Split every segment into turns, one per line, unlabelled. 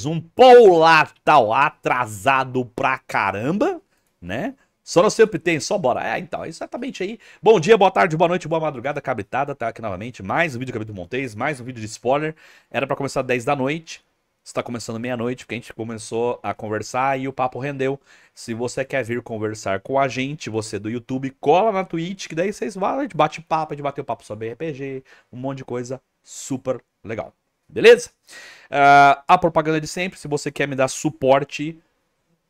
Rodrigues, um polatal atrasado pra caramba, né? Só não sei o que tem, só bora. É, então, exatamente aí. Bom dia, boa tarde, boa noite, boa madrugada, cabritada. Tá aqui novamente mais um vídeo do Cabrito Montes, mais um vídeo de spoiler. Era para começar às 10 da noite. Está começando meia-noite, porque a gente começou a conversar e o papo rendeu. Se você quer vir conversar com a gente, você do YouTube, cola na Twitch, que daí vocês vão, a gente bate papo, a gente bateu papo sobre RPG, um monte de coisa super legal. Beleza? Uh, a propaganda de sempre, se você quer me dar suporte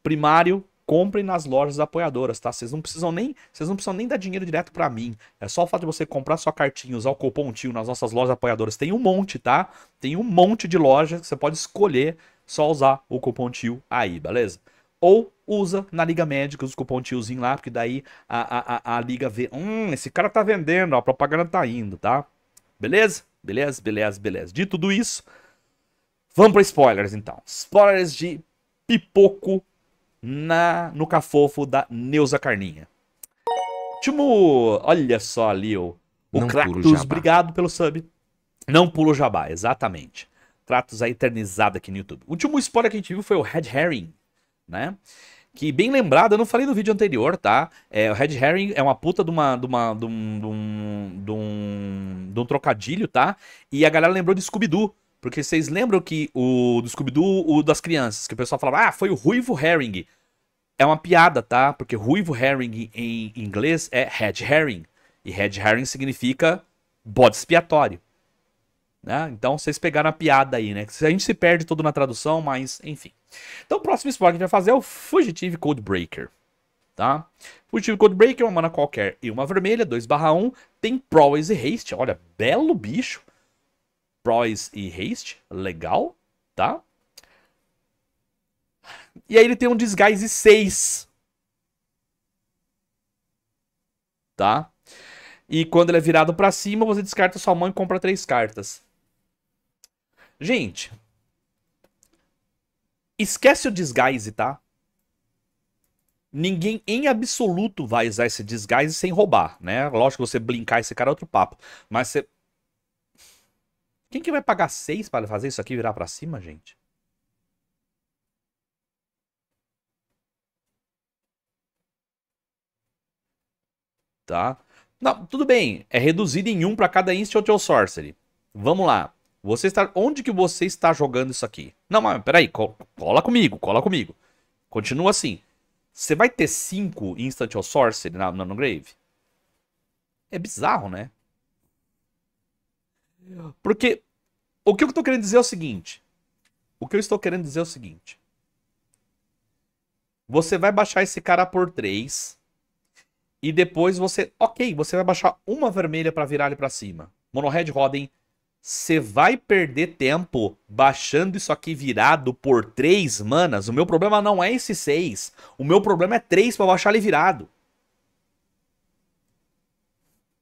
primário, compre nas lojas apoiadoras, tá? Vocês não precisam nem, vocês não precisam nem dar dinheiro direto para mim. É só o fato de você comprar sua cartinha, usar o cupom tio nas nossas lojas apoiadoras. Tem um monte, tá? Tem um monte de lojas que você pode escolher, só usar o cupom tio aí, beleza? Ou usa na Liga Médica, os cupom tiozinho lá, porque daí a, a, a, a Liga vê, hum, esse cara tá vendendo, ó, a propaganda tá indo, tá? Beleza? Beleza, beleza, beleza. de tudo isso, vamos para spoilers então. Spoilers de pipoco na no cafofo da Neuza Carninha. Último, olha só ali o, o Kratos, obrigado pelo sub. Não pulo jabá, exatamente. Kratos é eternizado aqui no YouTube. O último spoiler que a gente viu foi o Red Herring, né? que bem lembrado, eu não falei no vídeo anterior, tá? É, o Red Herring é uma puta de uma. de uma. de um. de um, de um, de um trocadilho, tá? E a galera lembrou de Scooby-Doo. Porque vocês lembram que o do Scooby-Doo, o das crianças, que o pessoal falava, ah, foi o Ruivo Herring. É uma piada, tá? Porque Ruivo Herring em inglês é Red Herring. E Red Herring significa bode expiatório. Né? Então vocês pegaram a piada aí, né? A gente se perde todo na tradução, mas enfim. Então o próximo esporte que a gente vai fazer é o Fugitive Codebreaker. Tá? Fugitive Codebreaker, é uma mana qualquer e uma vermelha, 2/1. Tem Prowess e Haste, olha, belo bicho. Prowess e Haste, legal, tá? E aí ele tem um Disguise 6. Tá? E quando ele é virado para cima, você descarta sua mão e compra três cartas. Gente, esquece o disguise, tá? Ninguém em absoluto vai usar esse disguise sem roubar, né? Lógico que você blinkar esse cara é outro papo, mas você... Quem que vai pagar seis para fazer isso aqui virar para cima, gente? Tá? Não, tudo bem, é reduzido em um para cada instant ou sorcery. Vamos lá. Você está, onde que você está jogando isso aqui? Não, mas peraí, cola comigo, cola comigo. Continua assim. Você vai ter 5 Instant ou Sorcery na, no Grave? É bizarro, né? Porque o que eu estou querendo dizer é o seguinte. O que eu estou querendo dizer é o seguinte. Você vai baixar esse cara por 3. E depois você. Ok, você vai baixar uma vermelha para virar ele para cima. Monohead roda em você vai perder tempo baixando isso aqui virado por 3 manas? O meu problema não é esse 6. O meu problema é 3 para baixar ele virado.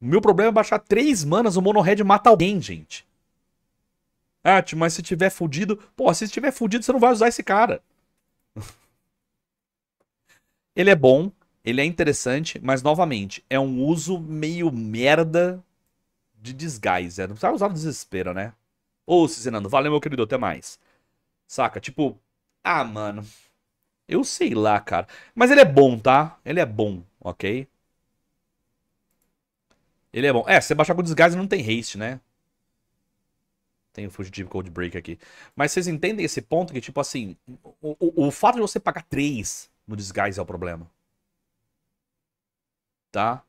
O meu problema é baixar 3 manas, o monohead mata alguém, gente. Ah, mas se tiver fudido... Pô, se tiver fudido, você não vai usar esse cara. ele é bom, ele é interessante, mas novamente, é um uso meio merda de desgás, né? Não precisava usar no desespero, né? Ô, Cizenando, valeu, meu querido, até mais. Saca? Tipo, ah, mano. Eu sei lá, cara. Mas ele é bom, tá? Ele é bom, ok? Ele é bom. É, se você baixar com desgás, não tem haste, né? Tem o Fugitive Code Break aqui. Mas vocês entendem esse ponto que, tipo assim, o, o, o fato de você pagar 3 no desgás é o problema. Tá?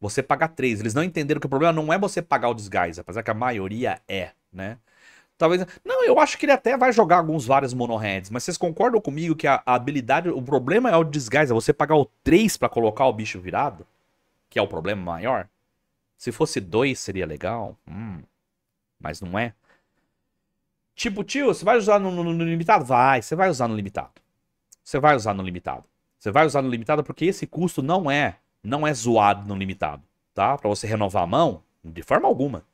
Você paga três. Eles não entenderam que o problema não é você pagar o desgás, apesar que a maioria é, né? Talvez. Não, eu acho que ele até vai jogar alguns vários monoheads, mas vocês concordam comigo que a, a habilidade. O problema é o desgás, é você pagar o 3 para colocar o bicho virado? Que é o problema maior? Se fosse 2 seria legal. Hum, mas não é. Tipo, tio, você vai usar no, no, no limitado? Vai, você vai usar no limitado. Você vai usar no limitado. Você vai usar no limitado porque esse custo não é não é zoado no limitado, tá? Para você renovar a mão, de forma alguma.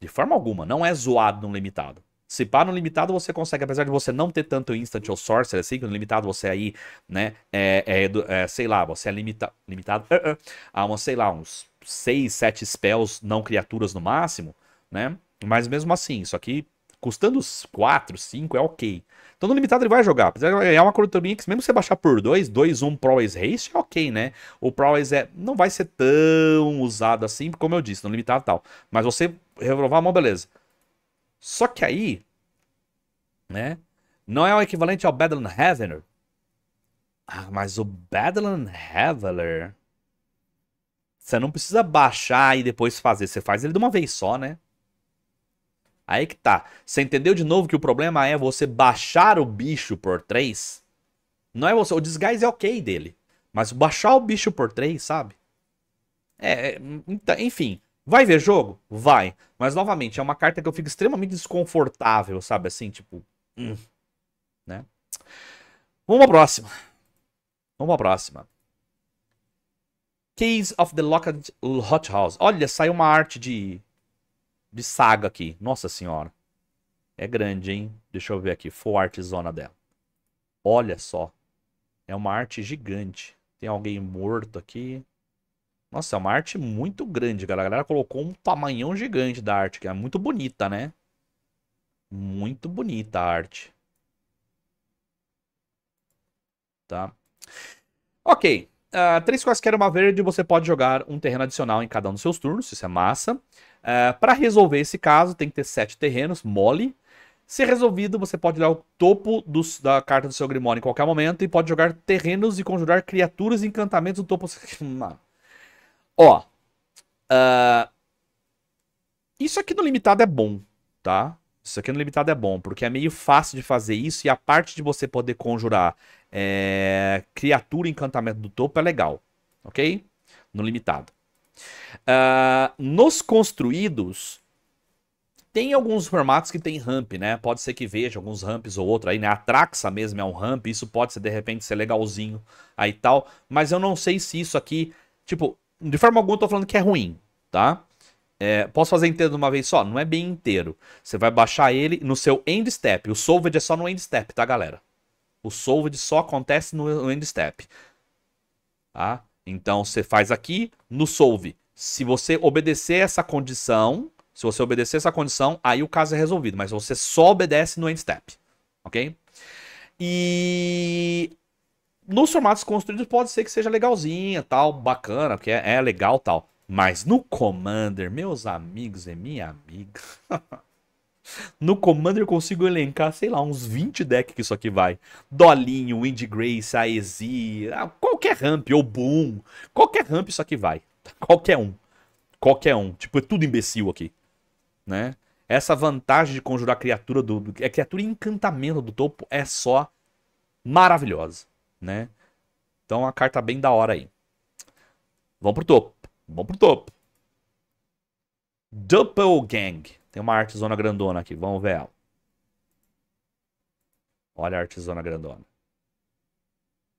De forma alguma, não é zoado no limitado. Se pá, no limitado você consegue, apesar de você não ter tanto instant ou sorcerer assim, que no limitado você aí, né, é, é, é sei lá, você é limita, limitado uh -uh, a, uma, sei lá, uns 6, 7 spells não criaturas no máximo, né? Mas mesmo assim, isso aqui custando 4, 5, é ok. Então no limitado ele vai jogar. Apesar de ganhar uma Corruptominix, mesmo você baixar por 2, 2, 1 Pro Ace Haste, é ok, né? O Pro Ace é, não vai ser tão usado assim, como eu disse, no limitado e tal. Mas você renovar uma beleza. Só que aí, né? Não é o equivalente ao Badland Heavener. Ah, mas o Badland Heavener, Você não precisa baixar e depois fazer. Você faz ele de uma vez só, né? Aí que tá. Você entendeu de novo que o problema é você baixar o bicho por 3? Não é você. O desguise é ok dele. Mas baixar o bicho por 3, sabe? É. é então, enfim. Vai ver jogo? Vai. Mas novamente, é uma carta que eu fico extremamente desconfortável, sabe? Assim, tipo. Hum, né? Vamos pra próxima. Vamos pra próxima. Case of the Locked Hot House. Olha, saiu uma arte de de saga aqui. Nossa senhora. É grande, hein? Deixa eu ver aqui. Full art zona dela. Olha só. É uma arte gigante. Tem alguém morto aqui. Nossa, é uma arte muito grande, galera. A galera colocou um tamanhão gigante da arte, que é muito bonita, né? Muito bonita a arte. Tá? Ok. Uh, três quaisquer uma verde, você pode jogar um terreno adicional em cada um dos seus turnos, isso é massa. Uh, ah, para resolver esse caso, tem que ter sete terrenos, mole. Se resolvido, você pode dar o topo dos, da carta do seu Grimório em qualquer momento e pode jogar terrenos e conjurar criaturas e encantamentos no topo. Ó. Uh, isso aqui no limitado é bom, tá? Isso aqui no limitado é bom, porque é meio fácil de fazer isso e a parte de você poder conjurar é, criatura encantamento do topo é legal, ok? No limitado. Uh, nos construídos, tem alguns formatos que tem ramp, né? Pode ser que veja alguns ramps ou outro aí, né? A Traxa mesmo é um ramp, isso pode ser de repente ser legalzinho aí tal, mas eu não sei se isso aqui, tipo, de forma alguma eu tô falando que é ruim, tá? É, posso fazer inteiro de uma vez só? Não é bem inteiro. Você vai baixar ele no seu end step. O solved é só no end step, tá, galera? O solved só acontece no end step. Tá? Então você faz aqui no solve. Se você obedecer essa condição, se você obedecer essa condição, aí o caso é resolvido. Mas você só obedece no end step, ok? E nos formatos construídos pode ser que seja legalzinha, tal, bacana, porque é, é legal, tal. Mas no Commander, meus amigos e minha amiga. no Commander eu consigo elencar, sei lá, uns 20 decks que isso aqui vai. Dolinho, Wind Grace, Aezy, qualquer ramp, ou Boom. Qualquer ramp isso aqui vai. Qualquer um. Qualquer um. Tipo, é tudo imbecil aqui. Né? Essa vantagem de conjurar criatura do. é criatura e encantamento do topo é só maravilhosa. Né? Então a carta bem da hora aí. Vamos pro topo. Vamos pro topo. Doppelgang. Tem uma artesona grandona aqui. Vamos ver ela. Olha a artesona grandona.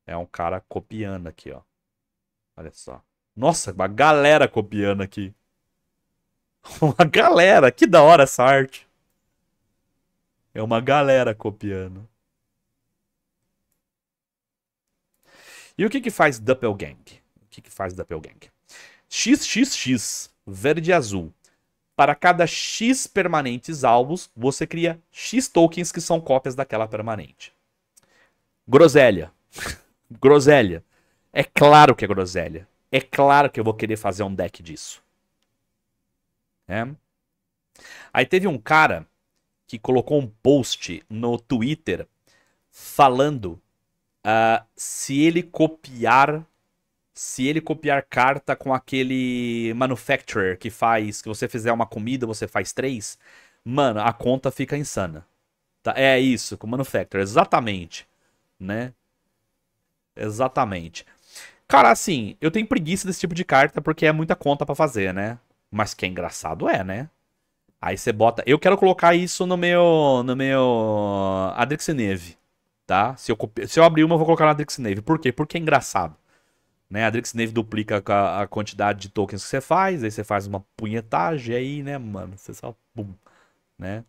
É um cara copiando aqui, ó. Olha só. Nossa, uma galera copiando aqui. Uma galera. Que da hora essa arte. É uma galera copiando. E o que que faz Doppelgang? O que que faz Doppelgang? XXX, verde e azul. Para cada X permanentes alvos, você cria X tokens que são cópias daquela permanente. Groselha. groselha. É claro que é groselha. É claro que eu vou querer fazer um deck disso. É. Aí teve um cara que colocou um post no Twitter falando uh, se ele copiar se ele copiar carta com aquele manufacturer que faz, que você fizer uma comida, você faz três, mano, a conta fica insana. Tá? É isso, com o manufacturer, exatamente, né? Exatamente. Cara, assim, eu tenho preguiça desse tipo de carta porque é muita conta para fazer, né? Mas que é engraçado é, né? Aí você bota, eu quero colocar isso no meu no meu adrix neve tá? Se eu se eu abrir uma, eu vou colocar na neve Por quê? Porque é engraçado. Né? A Neve duplica a, a, quantidade de tokens que você faz, aí você faz uma punhetagem, aí, né, mano, você só. Bum, né?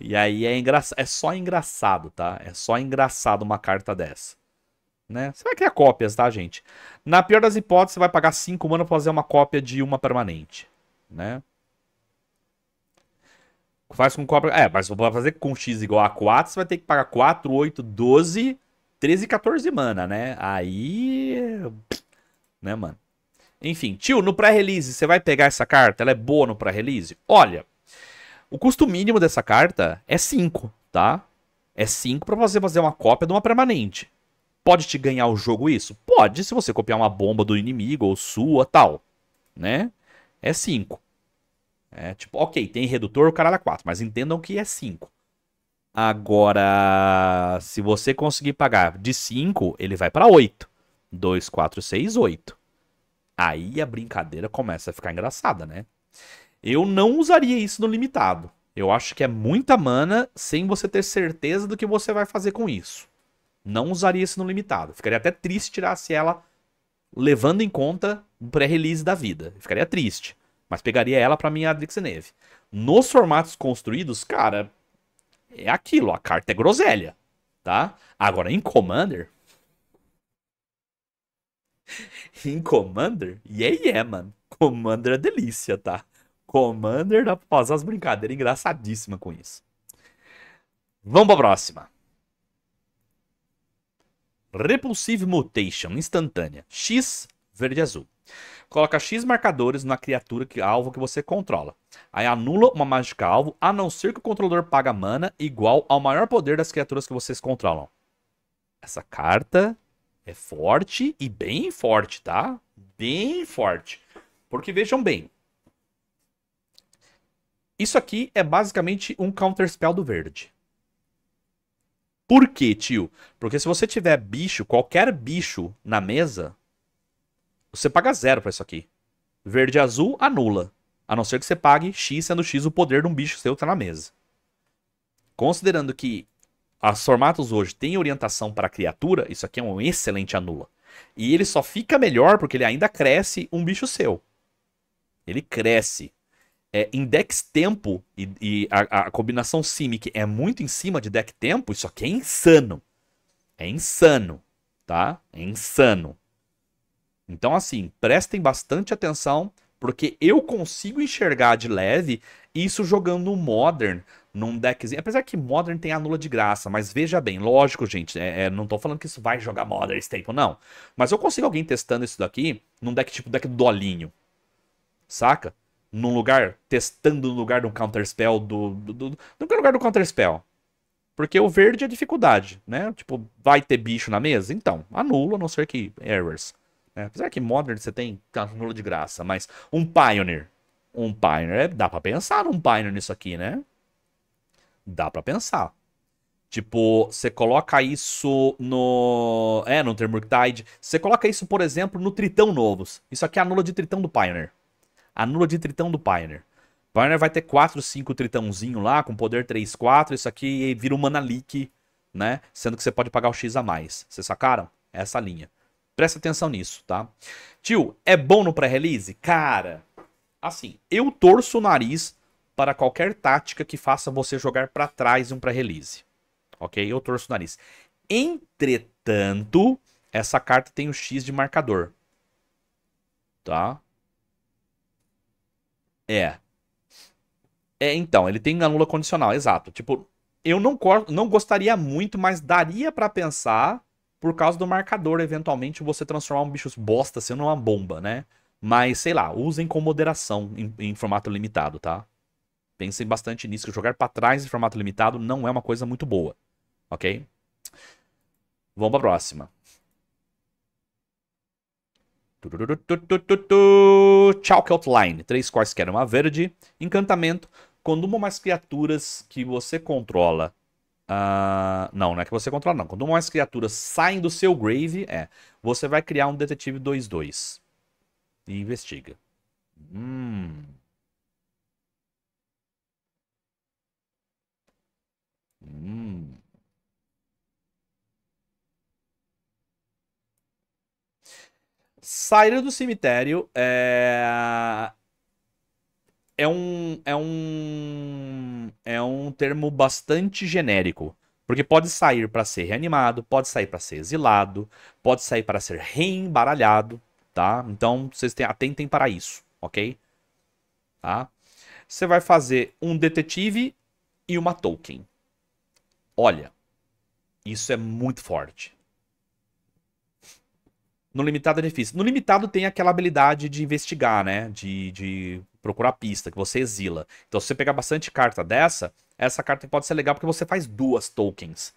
E aí é engraçado. É só engraçado, tá? É só engraçado uma carta dessa. Né? Você vai criar cópias, tá, gente? Na pior das hipóteses, você vai pagar 5 mana pra fazer uma cópia de uma permanente. Né? Faz com cópia. É, mas se fazer com x igual a 4, você vai ter que pagar 4, 8, 12 13, 14 mana, né? Aí. Né, mano? Enfim, tio, no pré-release, você vai pegar essa carta? Ela é boa no pré-release? Olha, o custo mínimo dessa carta é 5, tá? É 5 para você fazer uma cópia de uma permanente. Pode te ganhar o jogo isso? Pode, se você copiar uma bomba do inimigo ou sua, tal, né? É 5. É tipo, ok, tem redutor, o cara é 4, mas entendam que é 5. Agora, se você conseguir pagar de 5, ele vai para 8. 2, 4, 6, 8. Aí a brincadeira começa a ficar engraçada, né? Eu não usaria isso no limitado. Eu acho que é muita mana sem você ter certeza do que você vai fazer com isso. Não usaria isso no limitado. Ficaria até triste tirasse ela levando em conta o pré-release da vida. Ficaria triste. Mas pegaria ela para minha Adrix Neve. Nos formatos construídos, cara, é aquilo, a carta é groselha, tá? Agora, em Commander... em Commander, yeah, yeah, mano. Commander é delícia, tá? Commander dá pra fazer umas brincadeiras engraçadíssimas com isso. Vamos pra próxima. Repulsive Mutation instantânea. X, verde azul. Coloca X marcadores na criatura que alvo que você controla. Aí anula uma mágica alvo, a não ser que o controlador paga mana igual ao maior poder das criaturas que vocês controlam. Essa carta é forte e bem forte, tá? Bem forte. Porque vejam bem. Isso aqui é basicamente um counterspell do verde. Por quê, tio? Porque se você tiver bicho, qualquer bicho na mesa, você paga zero pra isso aqui. Verde e azul anula. A não ser que você pague X, sendo X o poder de um bicho seu que tá na mesa. Considerando que as formatos hoje têm orientação para criatura, isso aqui é um excelente anula. E ele só fica melhor porque ele ainda cresce um bicho seu. Ele cresce. É, em decks tempo, e, e a, a, combinação Simic é muito em cima de deck tempo, isso aqui é insano. É insano, tá? É insano. Então, assim, prestem bastante atenção, porque eu consigo enxergar de leve isso jogando no Modern, num deckzinho. Apesar que Modern tem a nula de graça, mas veja bem, lógico, gente, é, é, não tô falando que isso vai jogar Modern tempo não. Mas eu consigo alguém testando isso daqui num deck tipo deck do Dolinho, saca? Num lugar, testando no lugar do Counterspell, do, do, do, no lugar do Counterspell. Porque o verde é dificuldade, né? Tipo, vai ter bicho na mesa? Então, anula, a não ser que errors. É, apesar que Modern você tem nula de graça, mas um Pioneer. Um Pioneer, é, dá pra pensar num Pioneer nisso aqui, né? Dá pra pensar. Tipo, você coloca isso no. É, no Termurktide. Você coloca isso, por exemplo, no Tritão Novos. Isso aqui é a nula de Tritão do Pioneer. A nula de Tritão do Pioneer. Pioneer vai ter 4, 5 Tritãozinho lá, com poder 3, 4. Isso aqui vira um leak né? Sendo que você pode pagar o X a mais. Vocês sacaram? Essa linha. Presta atenção nisso, tá? Tio, é bom no pré-release? Cara, assim, eu torço o nariz para qualquer tática que faça você jogar para trás em um pré-release. Ok? Eu torço o nariz. Entretanto, essa carta tem o X de marcador. Tá? É. É, então, ele tem anula condicional, exato. Tipo, eu não, não gostaria muito, mas daria para pensar por causa do marcador, eventualmente, você transformar um bicho bosta sendo uma bomba, né? Mas, sei lá, usem com moderação em, em formato limitado, tá? Pensem bastante nisso, que jogar para trás em formato limitado não é uma coisa muito boa, ok? Vamos pra próxima. Chalk Outline. Três quais que era uma verde. Encantamento. Quando uma ou mais criaturas que você controla Uh, não, não é que você controla, não. Quando mais criaturas saem do seu grave, é. Você vai criar um detetive 2-2. E investiga. Hum. Hum. Saíram do cemitério. É é um, é um, é um termo bastante genérico. Porque pode sair para ser reanimado, pode sair para ser exilado, pode sair para ser reembaralhado, tá? Então, vocês atentem para isso, ok? Tá? Você vai fazer um detetive e uma token. Olha, isso é muito forte. No limitado é difícil. No limitado tem aquela habilidade de investigar, né? De, de procurar pista, que você exila. Então, se você pegar bastante carta dessa, essa carta pode ser legal porque você faz duas tokens.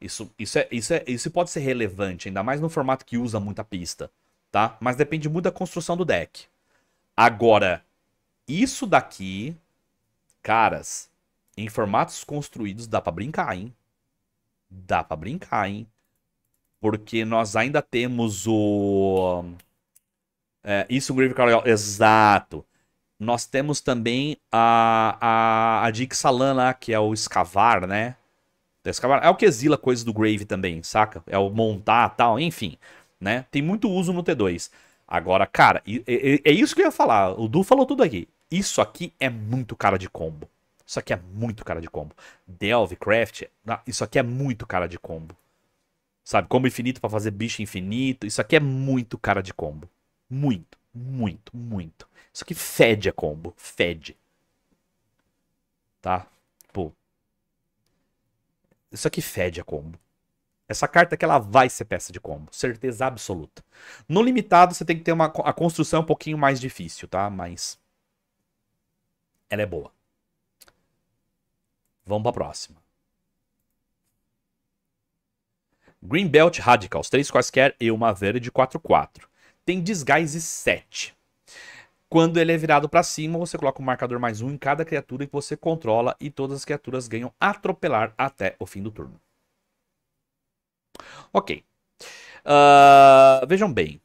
Isso, isso, é, isso, é, isso pode ser relevante, ainda mais no formato que usa muita pista, tá? Mas depende muito da construção do deck. Agora, isso daqui, caras, em formatos construídos dá para brincar, hein? Dá para brincar, hein? Porque nós ainda temos o... É, isso, Grave Carol. Exato nós temos também a, a, a Dixalan lá, que é o escavar, né? É escavar. É o que exila coisas do Grave também, saca? É o montar tal, enfim. Né? Tem muito uso no T2. Agora, cara, é, isso que eu ia falar. O Du falou tudo aqui. Isso aqui é muito cara de combo. Isso aqui é muito cara de combo. Delve, Craft, isso aqui é muito cara de combo. Sabe, combo infinito para fazer bicho infinito. Isso aqui é muito cara de combo. Muito. Muito, muito. Isso aqui fede a combo. Fede. Tá? Tipo. Isso aqui fede a combo. Essa carta que ela vai ser peça de combo, certeza absoluta. No limitado você tem que ter uma a construção é um pouquinho mais difícil, tá? Mas ela é boa. Vamos para próxima. Green Belt Radicals, 3 quaisquer e uma verde 4 4 tem desgaste 7. Quando ele é virado para cima, você coloca um marcador mais um em cada criatura que você controla e todas as criaturas ganham atropelar até o fim do turno. Ok. Uh, vejam bem.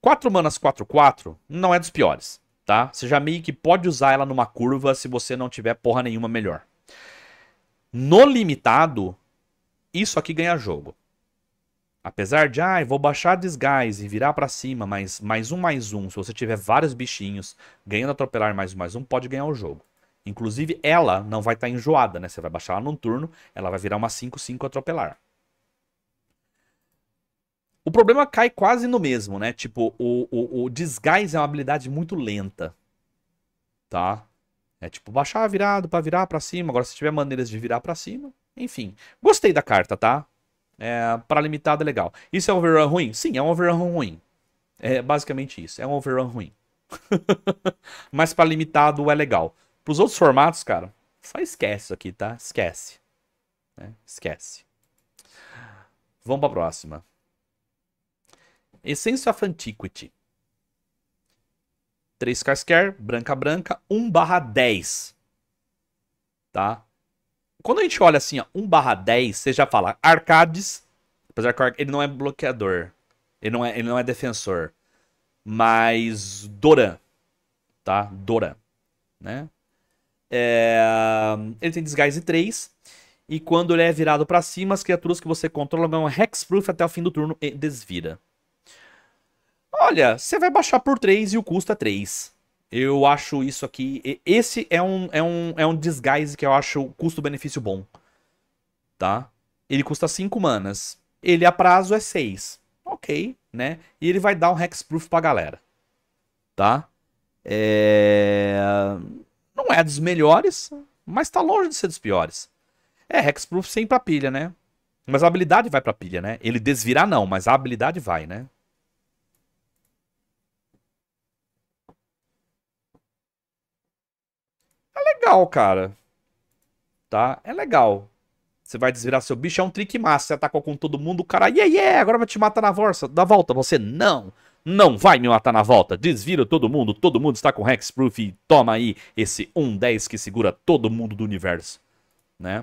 4 manas 4-4 não é dos piores, tá? Você já meio que pode usar ela numa curva se você não tiver porra nenhuma melhor. No limitado, isso aqui ganha jogo. Apesar de, ah, vou baixar desgás e virar para cima, mas mais um, mais um, se você tiver vários bichinhos ganhando atropelar mais um, mais um, pode ganhar o jogo. Inclusive, ela não vai estar tá enjoada, né? Você vai baixar ela num turno, ela vai virar uma 5-5 atropelar. O problema cai quase no mesmo, né? Tipo, o, o, o desgás é uma habilidade muito lenta. Tá? É tipo, baixar virado para virar para cima. Agora, se tiver maneiras de virar para cima. Enfim, gostei da carta, tá? é, para limitado é legal. Isso é um overrun ruim? Sim, é um overrun ruim. É basicamente isso, é um overrun ruim. Mas para limitado é legal. Para os outros formatos, cara, só esquece isso aqui, tá? Esquece. É, esquece. Vamos para a próxima. Essência of Antiquity. 3 Casquer, branca branca, 1 barra 10. Tá? Quando a gente olha assim, ó, 1 barra 10, você já fala arcades. Apesar que ele não é bloqueador. Ele não é, ele não é defensor. Mas Doran. Tá? Doran. Né? É... Ele tem desgaste 3. E quando ele é virado para cima, as criaturas que você controla ganham Hexproof até o fim do turno e desvira. Olha, você vai baixar por 3 e o custo é 3. Eu acho isso aqui. Esse é um, é um, é um disguise que eu acho custo-benefício bom. Tá? Ele custa 5 manas. Ele a prazo é 6. Ok, né? E ele vai dar um Hexproof pra galera. Tá? É... Não é dos melhores, mas tá longe de ser dos piores. É, Hexproof sem pra pilha, né? Mas a habilidade vai pra pilha, né? Ele desvirar não, mas a habilidade vai, né? legal, cara. Tá? É legal. Você vai desvirar seu bicho, é um trick massa. Você atacou com todo mundo, o cara, yeah, yeah, agora vai te matar na volta. da volta. Você, não, não vai me matar na volta. Desvira todo mundo, todo mundo está com Hexproof e toma aí esse 1-10 que segura todo mundo do universo, né?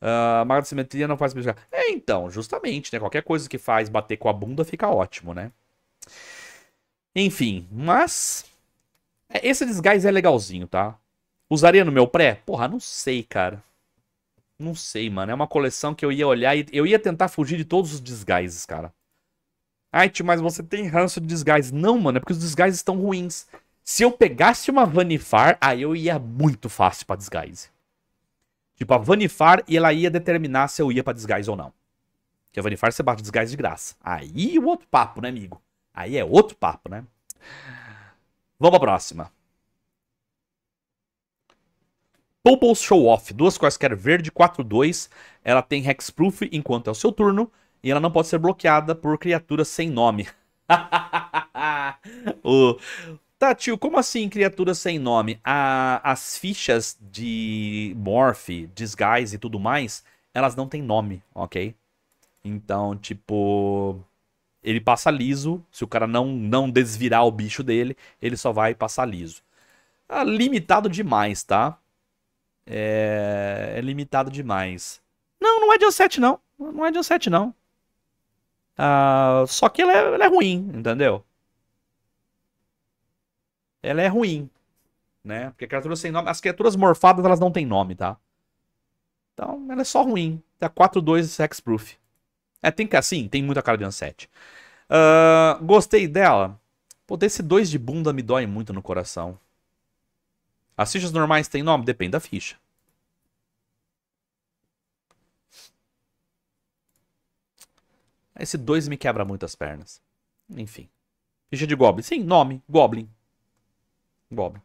Uh, ah, Magra de Simetria não faz beijar. É, então, justamente, né? Qualquer coisa que faz bater com a bunda fica ótimo, né? Enfim, mas... É, esse desgás é legalzinho, tá? Usaria no meu pré? Porra, não sei, cara. Não sei, mano. É uma coleção que eu ia olhar e eu ia tentar fugir de todos os desguises, cara. Ai, tio, mas você tem ranço de desguise. Não, mano, é porque os desguises estão ruins. Se eu pegasse uma Vanifar, aí eu ia muito fácil pra desguise. Tipo, a Vanifar, e ela ia determinar se eu ia pra desguise ou não. Que a Vanifar você bate desguise de graça. Aí o outro papo, né, amigo? Aí é outro papo, né? Vamos pra próxima. Popos Show Off, duas quaisquer verde, 4-2. Ela tem Hexproof enquanto é o seu turno. E ela não pode ser bloqueada por criatura sem nome. o... Tá, tio, como assim criatura sem nome? A... As fichas de Morph, Disguise e tudo mais, elas não têm nome, ok? Então, tipo. Ele passa liso. Se o cara não, não desvirar o bicho dele, ele só vai passar liso. Ah, limitado demais, tá? é, é limitado demais. Não, não é de 7, não. Não é de 7, não. Ah, só que ela é, ela é ruim, entendeu? Ela é ruim, né? Porque criaturas sem nome... As criaturas morfadas, elas não têm nome, tá? Então, ela é só ruim. Tá 4-2 Hexproof. É, tem que assim, tem muita cara de Unset. Uh, ah, gostei dela. Pô, esse 2 de bunda me dói muito no coração. As fichas normais têm nome? Depende da ficha. Esse 2 me quebra muito as pernas. Enfim. Ficha de Goblin. Sim, nome. Goblin. Goblin.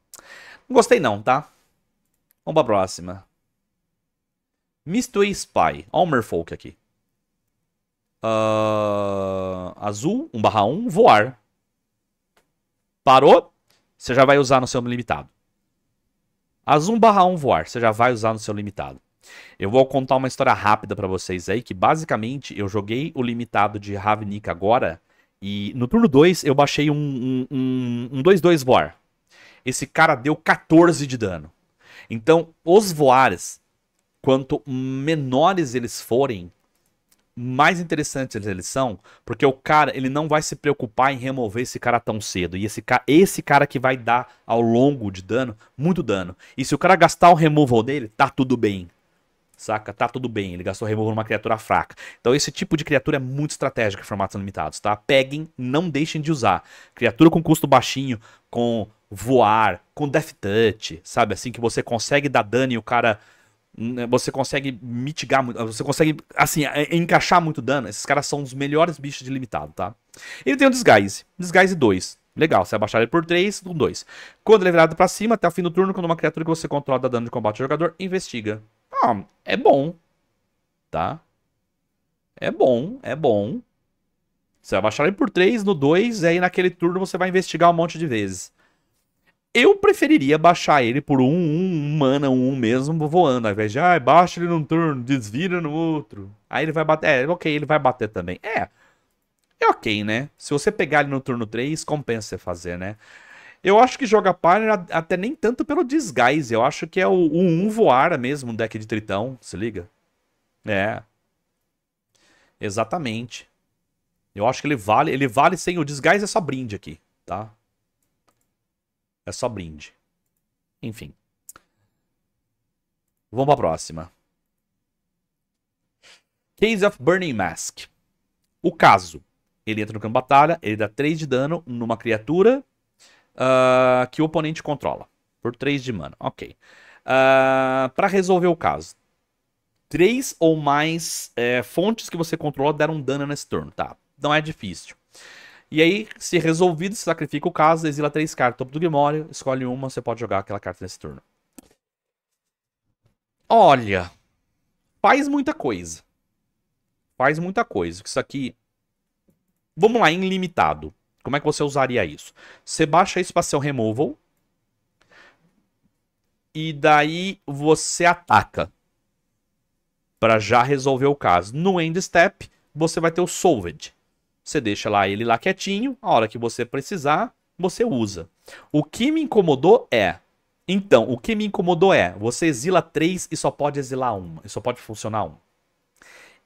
Não gostei não, tá? Vamos pra próxima. Mystery Spy. Olha o Merfolk aqui. Uh, azul, 1 barra 1, voar. Parou, você já vai usar no seu limitado. As 1 barra 1 voar, você já vai usar no seu limitado. Eu vou contar uma história rápida para vocês aí, que basicamente eu joguei o limitado de Ravnica agora, e no turno 2 eu baixei um 2-2 um, um, um 2 -2 voar. Esse cara deu 14 de dano. Então, os voares, quanto menores eles forem, mais interessantes eles são, porque o cara, ele não vai se preocupar em remover esse cara tão cedo. E esse, ca esse cara que vai dar ao longo de dano, muito dano. E se o cara gastar o removal dele, tá tudo bem. Saca? Tá tudo bem. Ele gastou removal numa criatura fraca. Então esse tipo de criatura é muito estratégica em formatos limitados, tá? Peguem, não deixem de usar. Criatura com custo baixinho, com voar, com death touch, sabe? Assim que você consegue dar dano e o cara né, você consegue mitigar muito. Você consegue, assim, é, é, encaixar muito dano. Esses caras são os melhores bichos de limitado, tá? Ele tem um Disguise. Disguise 2. Legal, você abaixar ele por 3, um 2. Quando ele é virado pra cima, até o fim do turno, quando uma criatura que você controla dá dano de combate ao jogador, investiga. Ah, é bom. Tá? É bom, é bom. Você abaixa ele por 3, no 2, e aí naquele turno você vai investigar um monte de vezes. Eu preferiria baixar ele por um, um, um mana, um, mesmo, voando, ao invés de, ah, baixa ele num turno, desvira no outro. Aí ele vai bater, é, ok, ele vai bater também. É, é ok, né? Se você pegar ele no turno 3, compensa você fazer, né? Eu acho que joga Pioneer até nem tanto pelo disguise. Eu acho que é o um voar mesmo, um deck de Tritão. Se liga? É. Exatamente. Eu acho que ele vale. Ele vale sem o disguise, é só brinde aqui, tá? É só brinde. Enfim. Vamos pra próxima. Case of Burning Mask. O caso. Ele entra no campo de batalha, ele dá 3 de dano numa criatura uh, que o oponente controla. Por 3 de mana. Ok. Uh, ah, para resolver o caso, três ou mais é, fontes que você controla deram dano nesse turno, tá? Não é difícil. E aí, se resolvido, se sacrifica o caso, exila três cartas topo do Grimório, escolhe uma, você pode jogar aquela carta nesse turno. Olha, faz muita coisa. Faz muita coisa. Isso aqui... Vamos lá, ilimitado. Como é que você usaria isso? Você baixa isso para ser um removal. E daí você ataca. para já resolver o caso. No end step, você vai ter o solved. Você deixa lá ele lá quietinho, a hora que você precisar, você usa. O que me incomodou é. Então, o que me incomodou é, você exila três e só pode exilar uma, e só pode funcionar uma.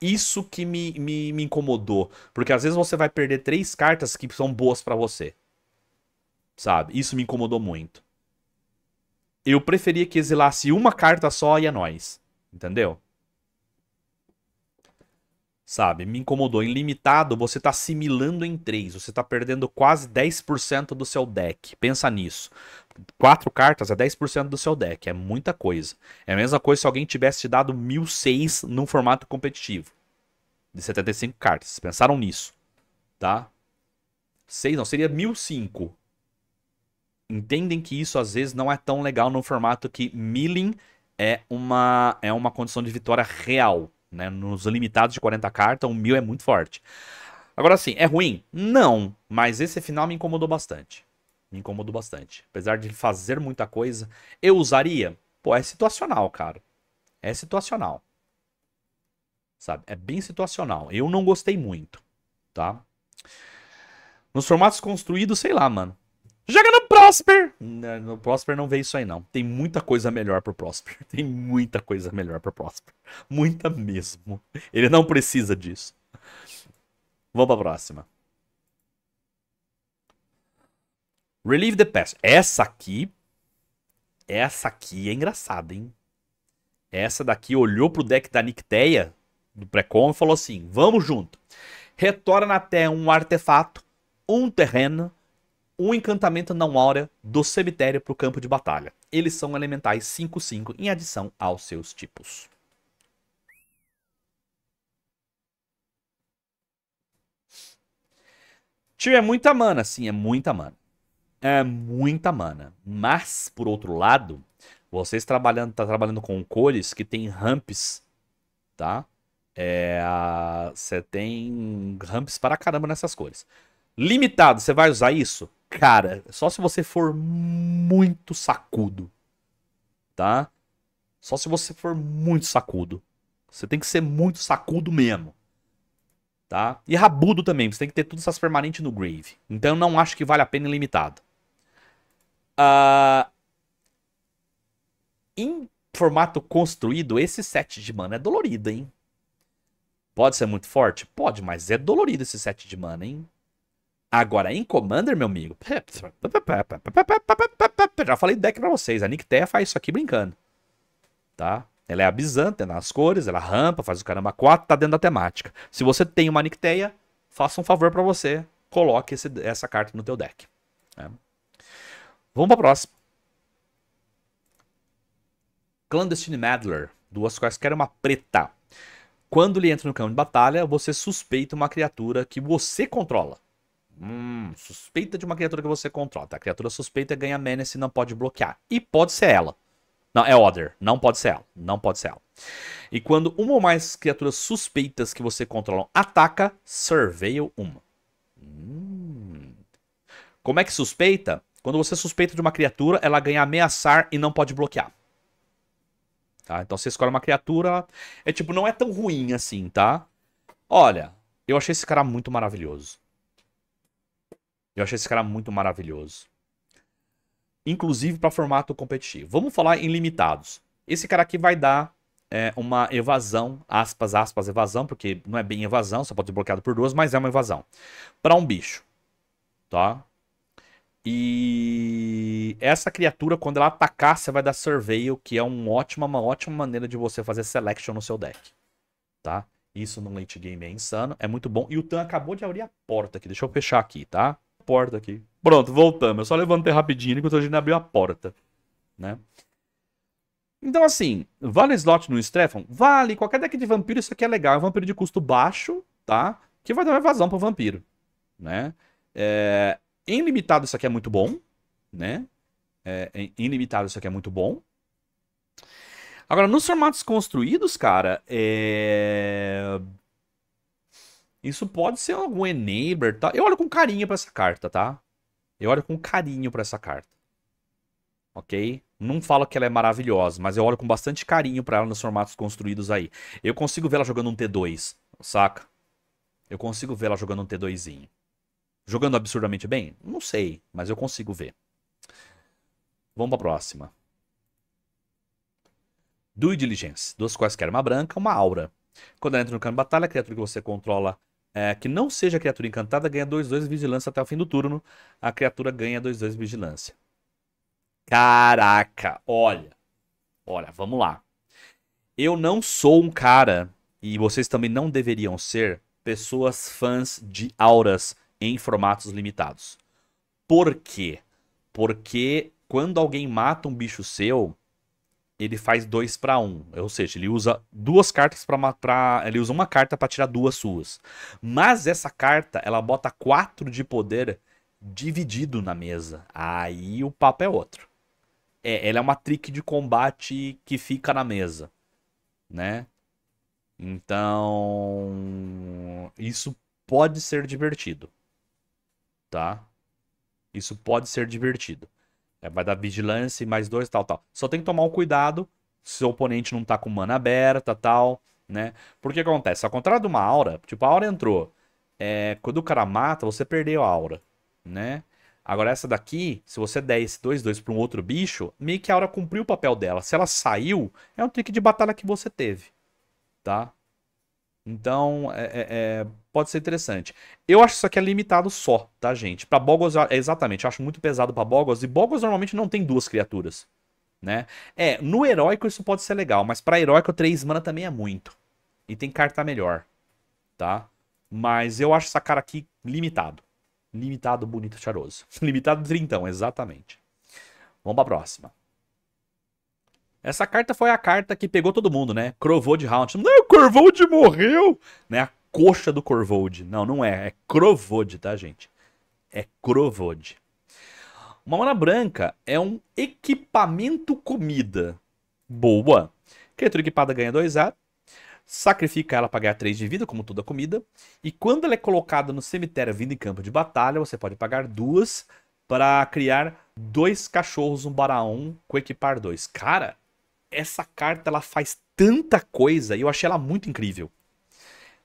Isso que me, me, me incomodou, porque às vezes você vai perder três cartas que são boas para você. Sabe? Isso me incomodou muito. Eu preferia que exilasse uma carta só e é nóis. Entendeu? sabe? Me incomodou. Em limitado, você está assimilando em 3. Você está perdendo quase 10% do seu deck. Pensa nisso. 4 cartas é 10% do seu deck. É muita coisa. É a mesma coisa se alguém tivesse te dado 1006 num formato competitivo. De 75 cartas. Pensaram nisso, tá? 6 não, seria 1005. Entendem que isso às vezes não é tão legal num formato que milling é uma, é uma condição de vitória real né? Nos limitados de 40 cartas, o mil é muito forte. Agora sim, é ruim? Não, mas esse final me incomodou bastante. Me incomodou bastante. Apesar de fazer muita coisa, eu usaria? Pô, é situacional, cara. É situacional. Sabe? É bem situacional. Eu não gostei muito, tá? Nos formatos construídos, sei lá, mano. Joga no Prosper! No, né, no Prosper não vê isso aí, não. Tem muita coisa melhor pro Prosper. Tem muita coisa melhor pro Prosper. Muita mesmo. Ele não precisa disso. Vamos pra próxima. Relieve the Past. Essa aqui. Essa aqui é engraçada, hein? Essa daqui olhou pro deck da Nicteia do Precom, e falou assim: vamos junto. Retorna até um artefato, um terreno um encantamento não aura do cemitério para o campo de batalha. Eles são elementais 5-5 em adição aos seus tipos. Tio, é muita mana. Sim, é muita mana. É muita mana. Mas, por outro lado, vocês trabalhando, tá trabalhando com cores que tem ramps, tá? É, você é, tem ramps para caramba nessas cores. Limitado, você vai usar isso? cara. Só se você for muito sacudo, tá? Só se você for muito sacudo. Você tem que ser muito sacudo mesmo. Tá? E rabudo também, você tem que ter tudo essas permanentes no grave. Então eu não acho que vale a pena ilimitado. Uh, em formato construído, esse set de mana é dolorido, hein? Pode ser muito forte? Pode, mas é dolorido esse set de mana, hein? Agora, em Commander, meu amigo. Já falei do deck pra vocês. A Nictea faz isso aqui brincando. Tá? Ela é abisante, ela nas cores, ela rampa, faz o caramba 4, tá dentro da temática. Se você tem uma Nictea, faça um favor para você. Coloque esse, essa carta no teu deck. Né? Vamos pra próxima. Clandestine Meddler. Duas quaisquer uma preta. Quando ele entra no campo de batalha, você suspeita uma criatura que você controla. Hum, suspeita de uma criatura que você controla. A criatura suspeita ganha menace e não pode bloquear. E pode ser ela. Não, é Other. Não pode ser ela. Não pode ser ela. E quando uma ou mais criaturas suspeitas que você controla ataca, survey uma. Hum. Como é que suspeita? Quando você suspeita de uma criatura, ela ganha ameaçar e não pode bloquear. Tá? Então você escolhe uma criatura. É tipo, não é tão ruim assim, tá? Olha, eu achei esse cara muito maravilhoso. Eu achei esse cara muito maravilhoso. Inclusive para formato competitivo. Vamos falar em limitados. Esse cara aqui vai dar é, uma evasão, aspas, aspas, evasão, porque não é bem evasão, só pode ser bloqueado por duas, mas é uma evasão. Para um bicho. Tá? E essa criatura, quando ela atacar, você vai dar Surveil, que é uma ótima, uma ótima maneira de você fazer selection no seu deck. Tá? Isso no late game é insano, é muito bom. E o Tan acabou de abrir a porta aqui, deixa eu fechar aqui, tá? porta aqui. Pronto, voltamos. Eu só levantei rapidinho enquanto a gente abriu a porta, né? Então, assim, vale slot no Strefon? Vale. Qualquer deck de vampiro, isso aqui é legal. É um vampiro de custo baixo, tá? Que vai dar uma evasão pro vampiro, né? É... Em limitado, isso aqui é muito bom, né? É... Em limitado, isso aqui é muito bom. Agora, nos formatos construídos, cara, é... Isso pode ser algum enabler, tá? Eu olho com carinho para essa carta, tá? Eu olho com carinho para essa carta. Ok? Não falo que ela é maravilhosa, mas eu olho com bastante carinho para ela nos formatos construídos aí. Eu consigo ver ela jogando um T2, saca? Eu consigo ver ela jogando um T2zinho. Jogando absurdamente bem? Não sei, mas eu consigo ver. Vamos pra próxima. Due Diligence, duas quais quer uma branca, uma aura. Quando ela entra no campo de batalha, a criatura que você controla é, que não seja criatura encantada ganha 2-2 vigilância até o fim do turno. A criatura ganha 2-2 vigilância. Caraca, olha. Olha, vamos lá. Eu não sou um cara, e vocês também não deveriam ser, pessoas fãs de auras em formatos limitados. Por quê? Porque quando alguém mata um bicho seu, ele faz dois para um, ou seja, ele usa duas cartas para ele usa uma carta para tirar duas suas. Mas essa carta, ela bota quatro de poder dividido na mesa. Aí o papo é outro. É, ela é uma trick de combate que fica na mesa, né? Então, isso pode ser divertido, tá? Isso pode ser divertido. É, vai dar vigilância e mais dois, tal, tal. Só tem que tomar um cuidado se o oponente não tá com mana aberta, tal, né? Porque acontece, ao contrário de uma aura, tipo, a aura entrou. É, quando o cara mata, você perdeu a aura, né? Agora essa daqui, se você der esse 2-2 pra um outro bicho, meio que a aura cumpriu o papel dela. Se ela saiu, é um trick de batalha que você teve, tá? Então, é, é, é, pode ser interessante. Eu acho que isso aqui é limitado só, tá, gente? Pra Bogos, é exatamente, eu acho muito pesado pra Bogos. E Bogos normalmente não tem duas criaturas, né? É, no Heróico isso pode ser legal, mas pra Heróico três mana também é muito. E tem carta melhor, tá? Mas eu acho essa cara aqui limitado. Limitado, bonito, charoso. Limitado trintão, exatamente. Vamos pra próxima. Essa carta foi a carta que pegou todo mundo, né? Crovold Hound. Não, o Corvold morreu! Né? A coxa do Corvold. Não, não é. É Crovold, tá, gente? É Crovold. Uma mana branca é um equipamento comida. Boa. Criatura equipada ganha 2A. Sacrifica ela para ganhar 3 de vida, como toda comida. E quando ela é colocada no cemitério vindo em campo de batalha, você pode pagar duas para criar dois cachorros, um baraon com equipar dois. Cara, essa carta ela faz tanta coisa e eu achei ela muito incrível.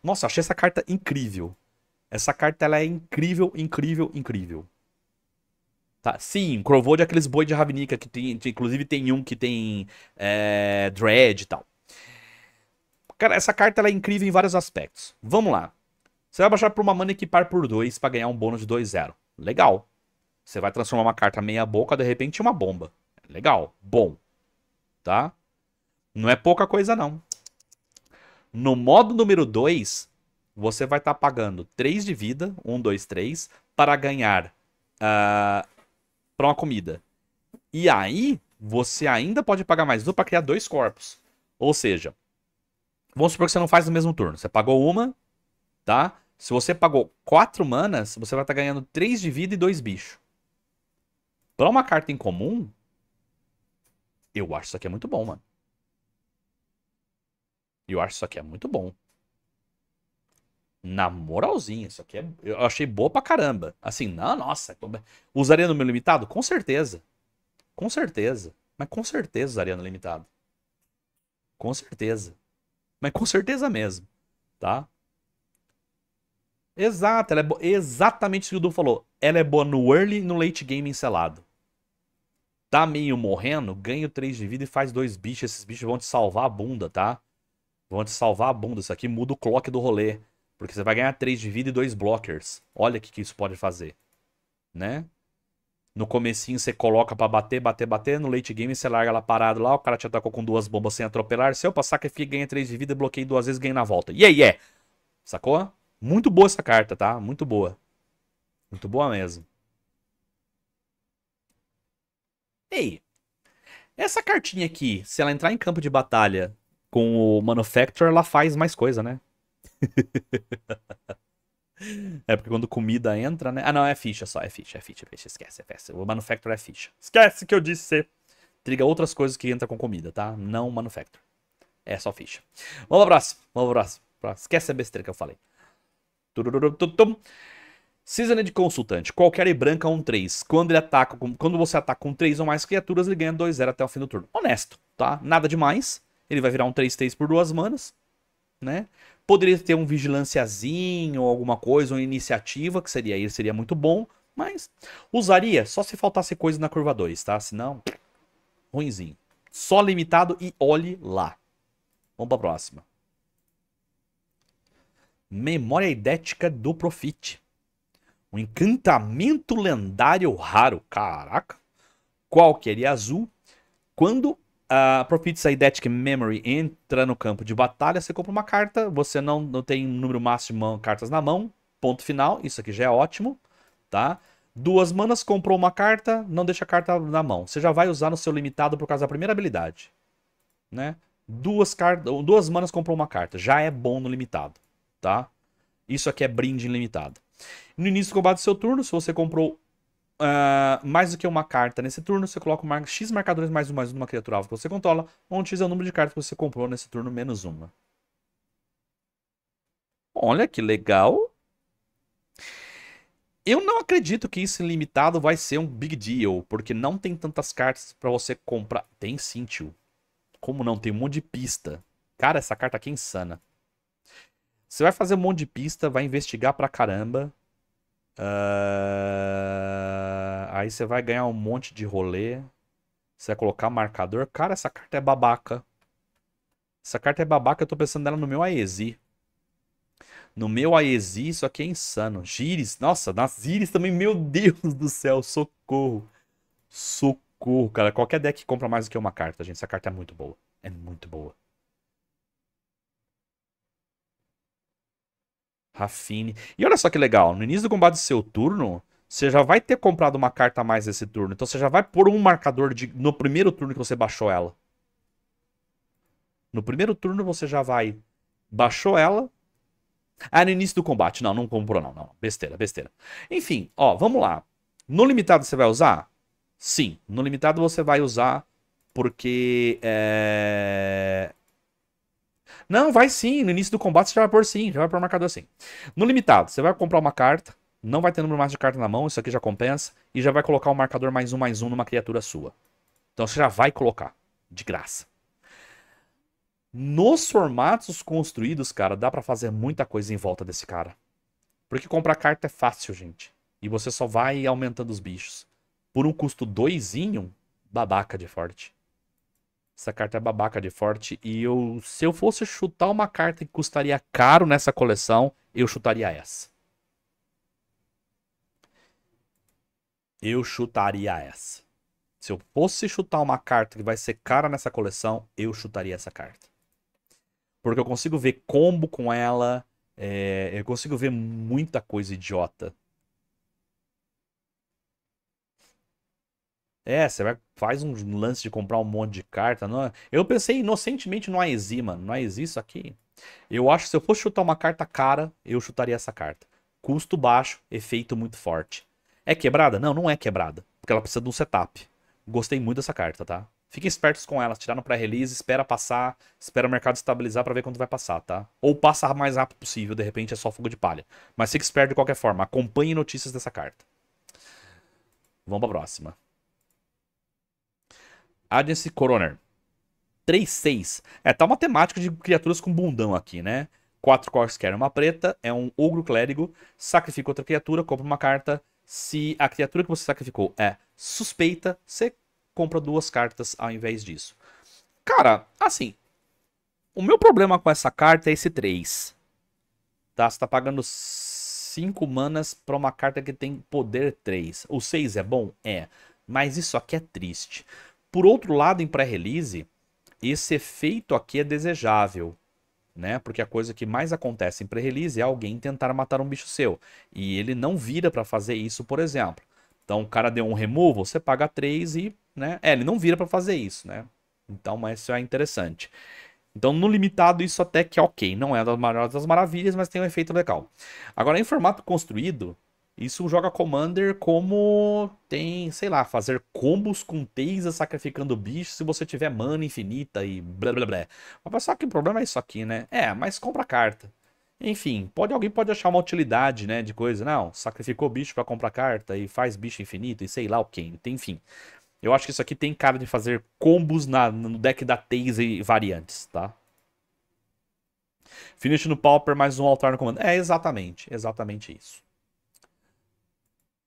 Nossa, achei essa carta incrível. Essa carta ela é incrível, incrível, incrível. Tá? Sim, Crowvold de é aqueles boi de Ravnica que tem, inclusive tem um que tem é, Dread e tal. Cara, essa carta ela é incrível em vários aspectos. Vamos lá. Você vai baixar para uma mana equipar por 2 para ganhar um bônus de 2-0. Legal. Você vai transformar uma carta meia boca, de repente, em uma bomba. Legal. Bom tá? Não é pouca coisa não. No modo número 2, você vai estar tá pagando 3 de vida, 1, 2, 3, para ganhar uh, ah, para uma comida. E aí, você ainda pode pagar mais um para criar dois corpos. Ou seja, vamos supor que você não faz no mesmo turno. Você pagou uma, tá? Se você pagou 4 manas, você vai estar tá ganhando 3 de vida e 2 bichos. Para uma carta em comum, eu acho isso aqui é muito bom, mano. Eu acho isso aqui é muito bom. Na moralzinha, isso aqui é... eu achei boa pra caramba. Assim, não, nossa. Usaria no meu limitado? Com certeza. Com certeza. Mas com certeza usaria no limitado. Com certeza. Mas com certeza mesmo, tá? Exato, ela é bo... exatamente o que o Du falou. Ela é boa no early e no late game encelado tá meio morrendo, ganha 3 de vida e faz dois bichos. Esses bichos vão te salvar a bunda, tá? Vão te salvar a bunda. Isso aqui muda o clock do rolê. Porque você vai ganhar 3 de vida e dois blockers. Olha o que, que isso pode fazer. Né? No comecinho você coloca para bater, bater, bater. No late game você larga ela parado lá. O cara te atacou com duas bombas sem atropelar. Se eu passar que fica, ganha 3 de vida, bloqueei duas vezes, ganha na volta. E aí, é Sacou? Muito boa essa carta, tá? Muito boa. Muito boa mesmo. Ei, essa cartinha aqui, se ela entrar em campo de batalha com o Manufacturer, ela faz mais coisa, né? é porque quando comida entra, né? Ah, não, é ficha só, é ficha, é ficha, é ficha esquece, é ficha. O Manufacturer é ficha. Esquece que eu disse ser. Triga outras coisas que entra com comida, tá? Não Manufacturer. É só ficha. Vamos abraço, próxima, vamos pra Esquece a besteira que eu falei. tum. É de consultante. qualquer e branca 1-3. Quando ele ataca, quando você ataca com 3 ou mais criaturas, ele ganha 2-0 até o fim do turno. Honesto, tá? Nada demais. Ele vai virar um 3-3 por duas manas, né? Poderia ter um vigilanciazinho, alguma coisa, uma iniciativa, que seria aí, seria muito bom, mas usaria só se faltasse coisa na curva 2, tá? Senão, ruimzinho. Só limitado e olhe lá. Vamos pra próxima. Memória idética do Profit. Um encantamento lendário raro. Caraca. Qual que é azul? Quando a Propitious Eidetic Memory entra no campo de batalha, você compra uma carta, você não, não tem número máximo de cartas na mão, ponto final, isso aqui já é ótimo, tá? Duas manas, comprou uma carta, não deixa a carta na mão. Você já vai usar no seu limitado por causa da primeira habilidade, né? Duas, cartas, duas manas, comprou uma carta, já é bom no limitado, tá? Isso aqui é brinde limitado. No início do combate do seu turno, se você comprou uh, mais do que uma carta nesse turno, você coloca mar X marcadores mais um mais uma criatura alvo que você controla, onde X é o número de cartas que você comprou nesse turno menos uma. Olha que legal. Eu não acredito que isso ilimitado vai ser um big deal, porque não tem tantas cartas para você comprar. Tem sim, tio. Como não? Tem um monte de pista. Cara, essa carta aqui é insana. Você vai fazer um monte de pista, vai investigar pra caramba. Uh... Aí você vai ganhar um monte de rolê. Você vai colocar marcador. Cara, essa carta é babaca. Essa carta é babaca, eu tô pensando nela no meu Aesi. No meu Aesi, isso aqui é insano. Gires, nossa, nas Gires também, meu Deus do céu, socorro. Socorro, cara. Qualquer deck compra mais do que uma carta, gente. Essa carta é muito boa. É muito boa. Rafine. E olha só que legal, no início do combate do seu turno, você já vai ter comprado uma carta a mais nesse turno. Então você já vai pôr um marcador de... no primeiro turno que você baixou ela. No primeiro turno você já vai... Baixou ela. Ah, no início do combate. Não, não comprou não, não. Besteira, besteira. Enfim, ó, vamos lá. No limitado você vai usar? Sim. No limitado você vai usar porque... É... Não, vai sim. No início do combate você já vai pôr sim, já vai pôr marcador sim. No limitado, você vai comprar uma carta, não vai ter número mais de carta na mão, isso aqui já compensa, e já vai colocar um marcador mais um, mais um numa criatura sua. Então você já vai colocar, de graça. Nos formatos construídos, cara, dá para fazer muita coisa em volta desse cara. Porque comprar carta é fácil, gente. E você só vai aumentando os bichos. Por um custo doisinho, babaca de forte. Essa carta é babaca de forte. E eu, se eu fosse chutar uma carta que custaria caro nessa coleção, eu chutaria essa. Eu chutaria essa. Se eu fosse chutar uma carta que vai ser cara nessa coleção, eu chutaria essa carta. Porque eu consigo ver combo com ela. É, eu consigo ver muita coisa idiota É, você vai, faz um lance de comprar um monte de carta. Não... É? Eu pensei inocentemente no AEZ, mano. No AEZ isso aqui. Eu acho que se eu fosse chutar uma carta cara, eu chutaria essa carta. Custo baixo, efeito muito forte. É quebrada? Não, não é quebrada. Porque ela precisa de um setup. Gostei muito dessa carta, tá? Fiquem espertos com ela. Tiraram no pré-release, espera passar, espera o mercado estabilizar para ver quando vai passar, tá? Ou passa o mais rápido possível, de repente é só fogo de palha. Mas fique esperto de qualquer forma. Acompanhe notícias dessa carta. Vamos pra próxima. Agency Coroner. 3-6. É, tá uma temática de criaturas com bundão aqui, né? 4 quaisquer, uma preta, é um ogro clérigo, sacrifica outra criatura, compra uma carta. Se a criatura que você sacrificou é suspeita, você compra duas cartas ao invés disso. Cara, assim, o meu problema com essa carta é esse 3. Tá? Você tá pagando 5 manas pra uma carta que tem poder 3. O 6 é bom? É. Mas isso aqui é triste. Por outro lado, em pré-release, esse efeito aqui é desejável, né? Porque a coisa que mais acontece em pré-release é alguém tentar matar um bicho seu. E ele não vira para fazer isso, por exemplo. Então o cara deu um removal, você paga 3 e, né? É, ele não vira para fazer isso, né? Então, mas isso é interessante. Então, no limitado, isso até que é ok. Não é das maiores das maravilhas, mas tem um efeito legal. Agora, em formato construído, isso joga Commander como tem, sei lá, fazer combos com taser sacrificando bicho se você tiver mana infinita e blá blá blá. Mas só que o problema é isso aqui, né? É, mas compra carta. Enfim, pode alguém pode achar uma utilidade, né, de coisa. Não, sacrificou bicho para comprar carta e faz bicho infinito e sei lá o que, enfim. Eu acho que isso aqui tem cara de fazer combos na, no deck da taser e variantes, tá? Finish no Pauper, mais um altar no comando. É exatamente, exatamente isso.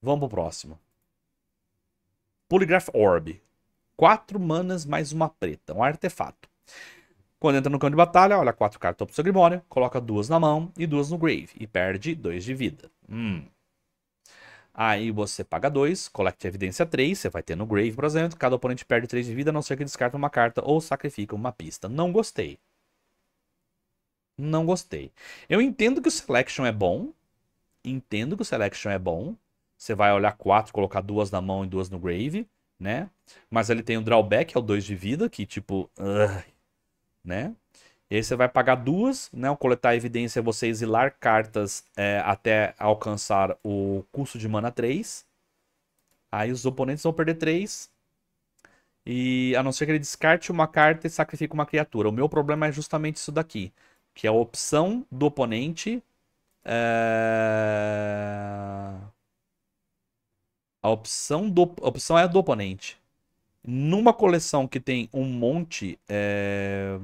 Vamos pro próximo. Polygraph Orb. Quatro manas mais uma preta. Um artefato. Quando entra no campo de batalha, olha quatro cartas pro seu grimório, coloca duas na mão e duas no grave. E perde dois de vida. Hum. Aí você paga 2, colete evidência 3, você vai ter no Grave, por exemplo. Cada oponente perde 3 de vida, a não ser que descarta uma carta ou sacrifica uma pista. Não gostei. Não gostei. Eu entendo que o Selection é bom. Entendo que o Selection é bom. Você vai olhar quatro, colocar duas na mão e duas no grave, né? Mas ele tem o drawback, que é o 2 de vida, que tipo. Uh, né? E aí você vai pagar duas, né? O coletar evidência é você exilar cartas é, até alcançar o custo de mana 3. Aí os oponentes vão perder 3. E a não ser que ele descarte uma carta e sacrifique uma criatura. O meu problema é justamente isso daqui. Que é a opção do oponente. É... A opção, do, a opção é a do oponente. Numa coleção que tem um monte é,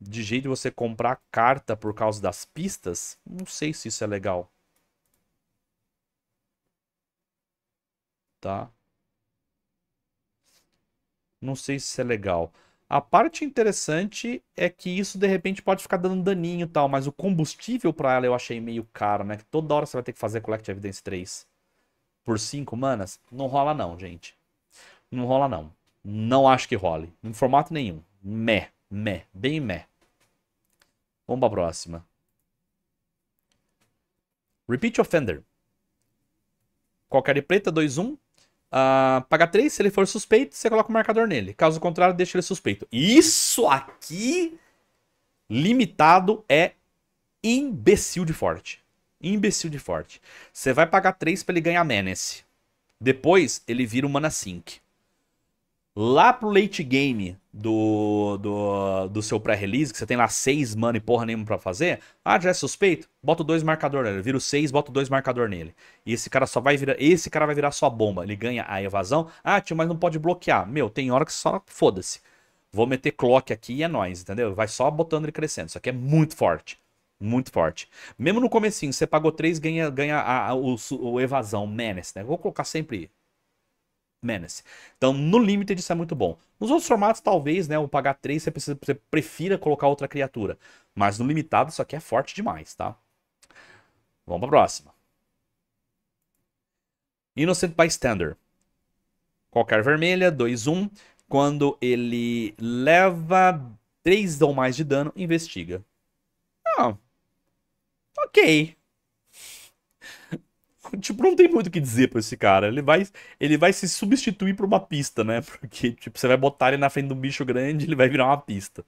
de jeito de você comprar carta por causa das pistas, não sei se isso é legal. Tá? Não sei se isso é legal. A parte interessante é que isso de repente pode ficar dando daninho e tal, mas o combustível para ela eu achei meio caro, né? Toda hora você vai ter que fazer collect Evidence 3 por 5 manas, não rola não, gente. Não rola não. Não acho que role. Em formato nenhum. Mé, mé, bem mé. Vamos pra próxima. Repeat Offender. Qualquer de preta, 2-1. Uh, ah, paga 3, se ele for suspeito, você coloca o um marcador nele. Caso contrário, deixa ele suspeito. Isso aqui, limitado, é imbecil de forte. Imbecil de forte. Você vai pagar 3 para ele ganhar Menace. Depois, ele vira o Mana sync. Lá pro late game do, do, do seu pré-release, que você tem lá 6 mana e porra nenhuma pra fazer, ah, já é suspeito? Bota dois marcador nele. Vira o 6, bota dois marcador nele. E esse cara só vai virar. Esse cara vai virar sua bomba. Ele ganha a evasão. Ah, tio, mas não pode bloquear. Meu, tem hora que só foda-se. Vou meter clock aqui e é nóis, entendeu? Vai só botando ele crescendo. Isso aqui é muito forte. Muito forte. Mesmo no comecinho, você pagou 3, ganha, ganha a, a, o, o, evasão, menace, né? Vou colocar sempre menace. Então, no Limited isso é muito bom. Nos outros formatos, talvez, né? O pagar 3, você, precisa, você prefira colocar outra criatura. Mas no limitado, isso aqui é forte demais, tá? Vamos pra próxima. Innocent Bystander. Qualquer é vermelha, 2, 1. Um. Quando ele leva 3 ou mais de dano, investiga. Ah, Ok. tipo, não tem muito o que dizer pra esse cara. Ele vai, ele vai se substituir por uma pista, né? Porque, tipo, você vai botar ele na frente de um bicho grande ele vai virar uma pista.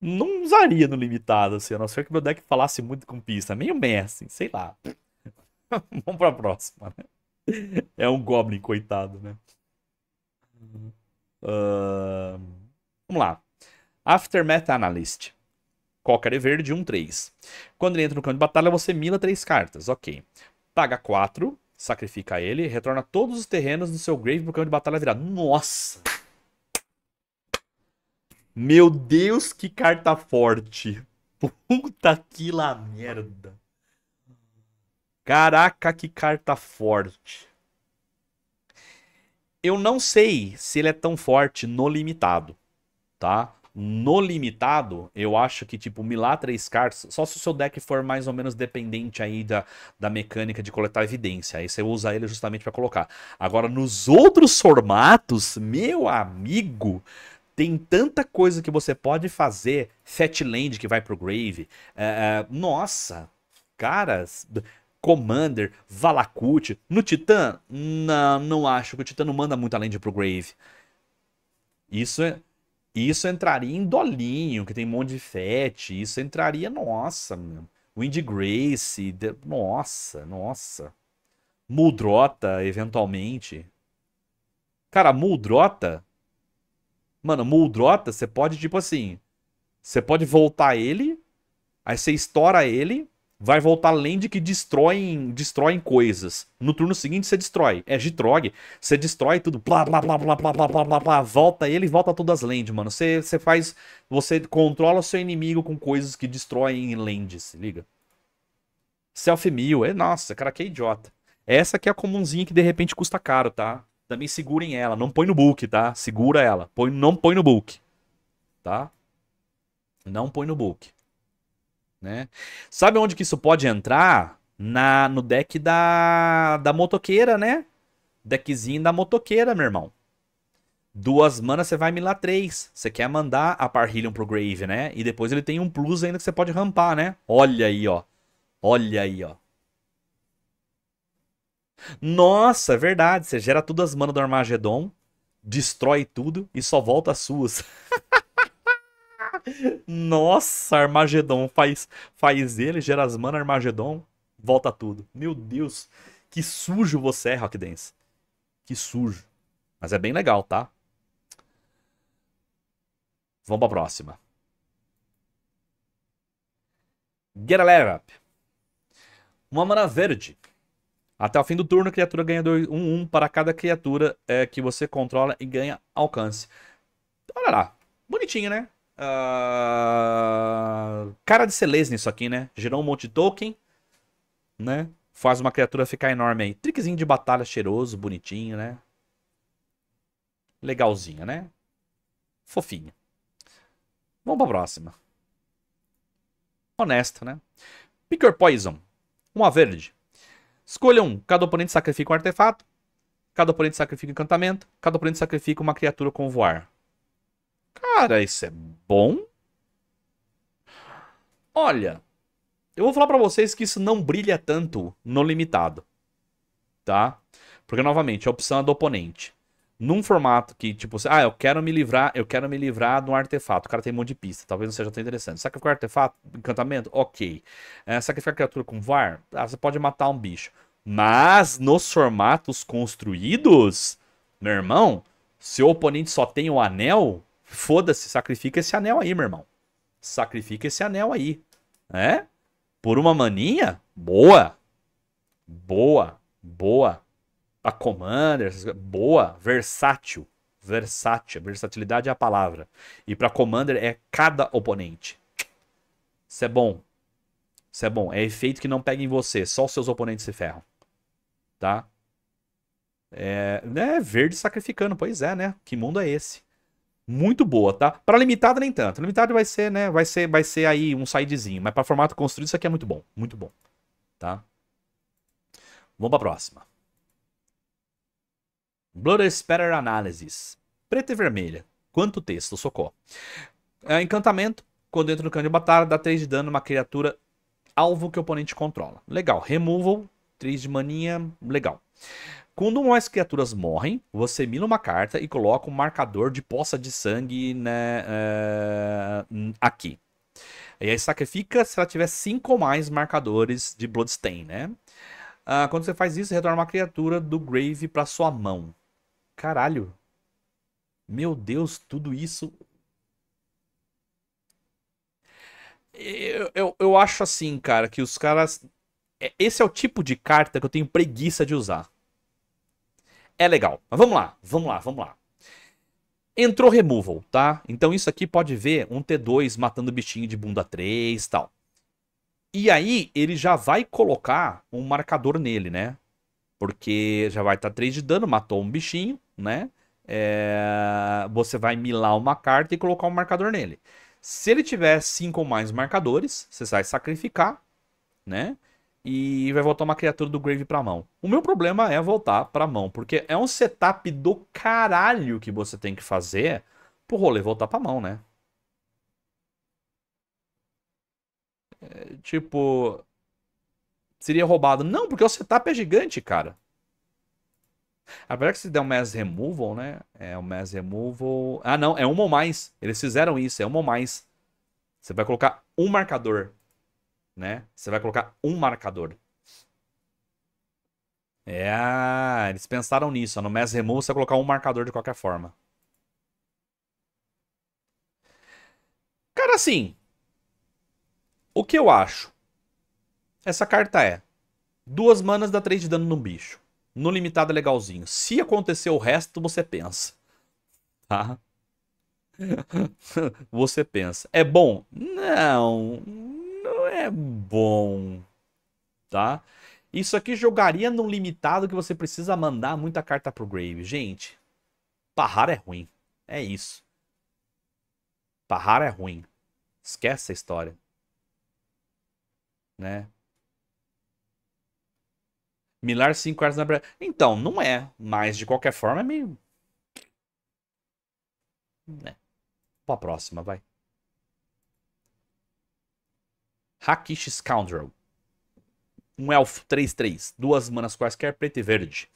Não usaria no limitado, assim, a não ser que meu deck falasse muito com pista. Meio Messi, sei lá. Vamos pra próxima, né? É um Goblin, coitado, né? Uh... Vamos lá. Aftermath Analyst. Cócar é verde, 1, 3. Quando ele entra no campo de batalha, você mila 3 cartas, ok. Paga 4, sacrifica ele, retorna todos os terrenos do seu grave pro campo de batalha virado. Nossa! Meu Deus, que carta forte! Puta que lá merda! Caraca, que carta forte! Eu não sei se ele é tão forte no limitado, tá? No limitado, eu acho que, tipo, milar três cartas, só se o seu deck for mais ou menos dependente aí da, da mecânica de coletar evidência. Aí você usa ele justamente para colocar. Agora, nos outros formatos, meu amigo, tem tanta coisa que você pode fazer. Fatland que vai pro Grave. É, é nossa, caras. Commander, Valakut. No Titã, não, não acho que o Titã não manda muito além de pro Grave. Isso é. E isso entraria em Dolinho, que tem um monte de fete. Isso entraria, nossa, mano. Windy Grace, de... nossa, nossa. Muldrota, eventualmente. Cara, Muldrota. Mano, Muldrota, você pode, tipo assim. Você pode voltar ele. Aí você estoura ele vai voltar land que destroem, destroem coisas. No turno seguinte você destrói. É Gitrog. Você destrói tudo. Blá, blá, blá, blá, blá, blá, blá, blá, blá. Volta ele e volta todas as lands, mano. Você, você faz... Você controla o seu inimigo com coisas que destroem lands, se liga. Self-mill. É, nossa, cara, que idiota. Essa aqui é a comunzinha que de repente custa caro, tá? Também segurem ela. Não põe no book, tá? Segura ela. Põe, não põe no book. Tá? Não põe no book. Né? Sabe onde que isso pode entrar? Na, no deck da, da motoqueira, né? Deckzinho da motoqueira, meu irmão. Duas manas você vai milar três. Você quer mandar a Parhillion pro Grave, né? E depois ele tem um plus ainda que você pode rampar, né? Olha aí, ó. Olha aí, ó. Nossa, é verdade. Você gera todas as manas do Armagedon, destrói tudo e só volta as suas. Nossa, Armagedon. Faz, faz ele, Gerasmana, Armagedon, volta tudo. Meu Deus, que sujo você é, Rockdance. Que sujo. Mas é bem legal, tá? Vamos pra próxima. Get a letter up. Uma mana verde. Até o fim do turno, a criatura ganha 1-1 um, um para cada criatura é, que você controla e ganha alcance. Olha lá. Bonitinho, né? Uh... Cara de Celeste isso aqui, né? Gerou um monte de token, né? Faz uma criatura ficar enorme aí. Trickzinho de batalha cheiroso, bonitinho, né? Legalzinho, né? Fofinho. Vamos pra próxima. Honesto, né? Picker poison. Uma verde. Escolha um. Cada oponente sacrifica um artefato. Cada oponente sacrifica um encantamento. Cada oponente sacrifica uma criatura com voar. Cara, isso é bom? Olha, eu vou falar para vocês que isso não brilha tanto no limitado, tá? Porque novamente, a opção é do oponente. Num formato que, tipo, ah, eu quero me livrar, eu quero me livrar de um artefato. O cara tem um monte de pista, talvez não seja tão interessante. Sacrificar é artefato, encantamento, ok. É, sacrificar criatura com VAR, ah, você pode matar um bicho. Mas nos formatos construídos, meu irmão, se o oponente só tem o anel, Foda-se, sacrifica esse anel aí, meu irmão. Sacrifica esse anel aí. Né? Por uma maninha? Boa. Boa. Boa. A Commander, boa. Versátil. Versátil. Versatilidade é a palavra. E para Commander é cada oponente. Isso é bom. Isso é bom. É efeito que não pega em você. Só os seus oponentes se ferram. Tá? É, né, verde sacrificando, pois é, né? Que mundo é esse? muito boa, tá? Para limitada nem tanto. limitada vai ser, né, vai ser vai ser aí um sidezinho, mas para formato construído isso aqui é muito bom, muito bom, tá? Vamos para próxima. Blood Spatter Analysis. Preta e vermelha. Quanto texto, socorro. É, encantamento. Quando entra no campo de batalha, dá 3 de dano a uma criatura alvo que o oponente controla. Legal. Removal. 3 de maninha. Legal. Quando umas criaturas morrem, você mina uma carta e coloca um marcador de poça de sangue né, uh, aqui. E aí sacrifica se ela tiver 5 ou mais marcadores de Bloodstain, né? Uh, quando você faz isso, retorna uma criatura do Grave para sua mão. Caralho. Meu Deus, tudo isso. Eu, eu, eu acho assim, cara, que os caras. É, esse é o tipo de carta que eu tenho preguiça de usar é legal. Mas vamos lá, vamos lá, vamos lá. Entrou removal, tá? Então isso aqui pode ver um T2 matando bichinho de bunda 3 tal. E aí ele já vai colocar um marcador nele, né? Porque já vai estar tá 3 de dano, matou um bichinho, né? É... Você vai milar uma carta e colocar um marcador nele. Se ele tiver 5 ou mais marcadores, você vai sacrificar, né? e vai voltar uma criatura do Grave pra mão. O meu problema é voltar pra mão, porque é um setup do caralho que você tem que fazer pro rolê voltar pra mão, né? É, tipo. Seria roubado. Não, porque o setup é gigante, cara. Apesar que se der um Mass Removal, né? É um Mass Removal. Ah, não, é uma ou mais. Eles fizeram isso, é uma ou mais. Você vai colocar um marcador né? Você vai colocar um marcador. É, eles pensaram nisso. no Mass Remove você vai colocar um marcador de qualquer forma. Cara, assim, o que eu acho? Essa carta é duas manas dá três de dano no bicho. No limitado é legalzinho. Se acontecer o resto, você pensa. Tá? você pensa. É bom? Não é bom, tá? Isso aqui jogaria num limitado que você precisa mandar muita carta pro Grave. Gente, parrar é ruim. É isso. Parrar é ruim. Esquece essa história. Né? Milar 5 cartas na Bretagne. Então, não é. Mas, de qualquer forma, é meio... Né? Pra próxima, vai. Hakish Scoundrel. Um elfo 3-3, duas manas quaisquer, preto e verde.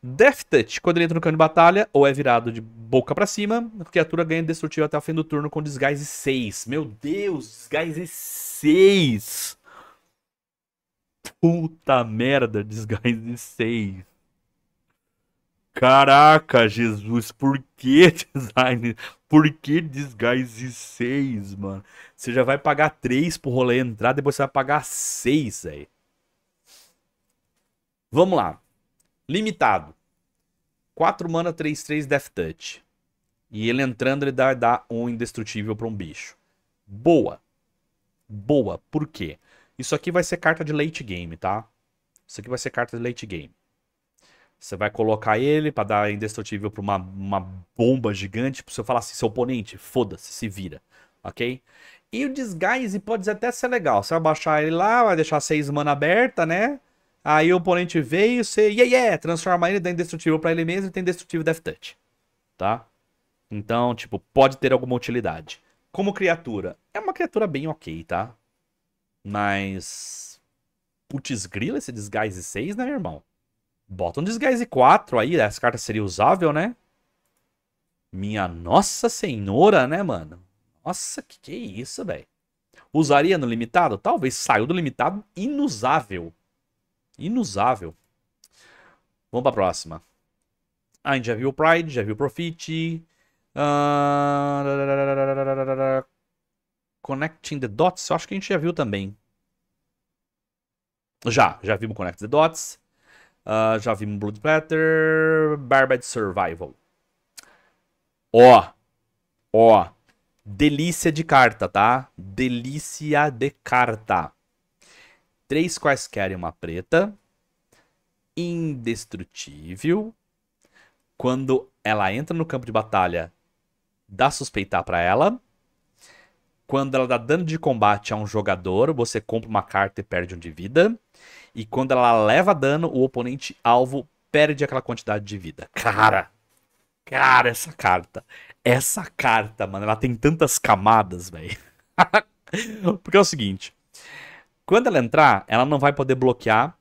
Death Touch, quando ele entra no campo de batalha, ou é virado de boca para cima, a criatura ganha destrutivo até o fim do turno com desgaze 6. Meu Deus, desgaze 6! Puta merda, desgaze 6. Caraca, Jesus, por que design? Por que Disguise 6, mano? Você já vai pagar 3 pro rolê entrar, depois você vai pagar 6, aí. Vamos lá. Limitado. 4 mana, 3, 3, Death Touch. E ele entrando, ele dá, dá um indestrutível pra um bicho. Boa. Boa. Por quê? Isso aqui vai ser carta de late game, tá? Isso aqui vai ser carta de late game. Você vai colocar ele para dar indestrutível para uma, uma bomba gigante. Pra você falar assim, seu oponente, foda-se, se vira. Ok? E o disguise pode até ser legal. Você vai baixar ele lá, vai deixar seis mana aberta, né? Aí o oponente veio, você. Yeah, yeah! Transforma ele, dá indestrutível para ele mesmo e tem indestrutível Death Touch. Tá? Então, tipo, pode ter alguma utilidade. Como criatura, é uma criatura bem ok, tá? Mas. Putz, grila esse disguise 6, né, irmão? Bota um Disguise 4 aí, né? essa carta seria usável, né? Minha nossa senhora, né, mano? Nossa, que que é isso, velho? Usaria no limitado? Talvez saiu do limitado inusável. Inusável. Vamos pra próxima. Ah, a gente já viu o Pride, já viu o Profit. Uh... Connecting the Dots, eu acho que a gente já viu também. Já, já vimos Connect the Dots. Uh, já vimos Blood Platter, Barbed Survival. Ó, ó, delícia de carta, tá? Delícia de carta. Três quaisquer uma preta, indestrutível. Quando ela entra no campo de batalha, dá suspeitar para ela. Quando ela dá dano de combate a um jogador, você compra uma carta e perde um de vida. E quando ela leva dano, o oponente alvo perde aquela quantidade de vida. Cara, cara, essa carta. Essa carta, mano, ela tem tantas camadas, velho. Porque é o seguinte: quando ela entrar, ela não vai poder bloquear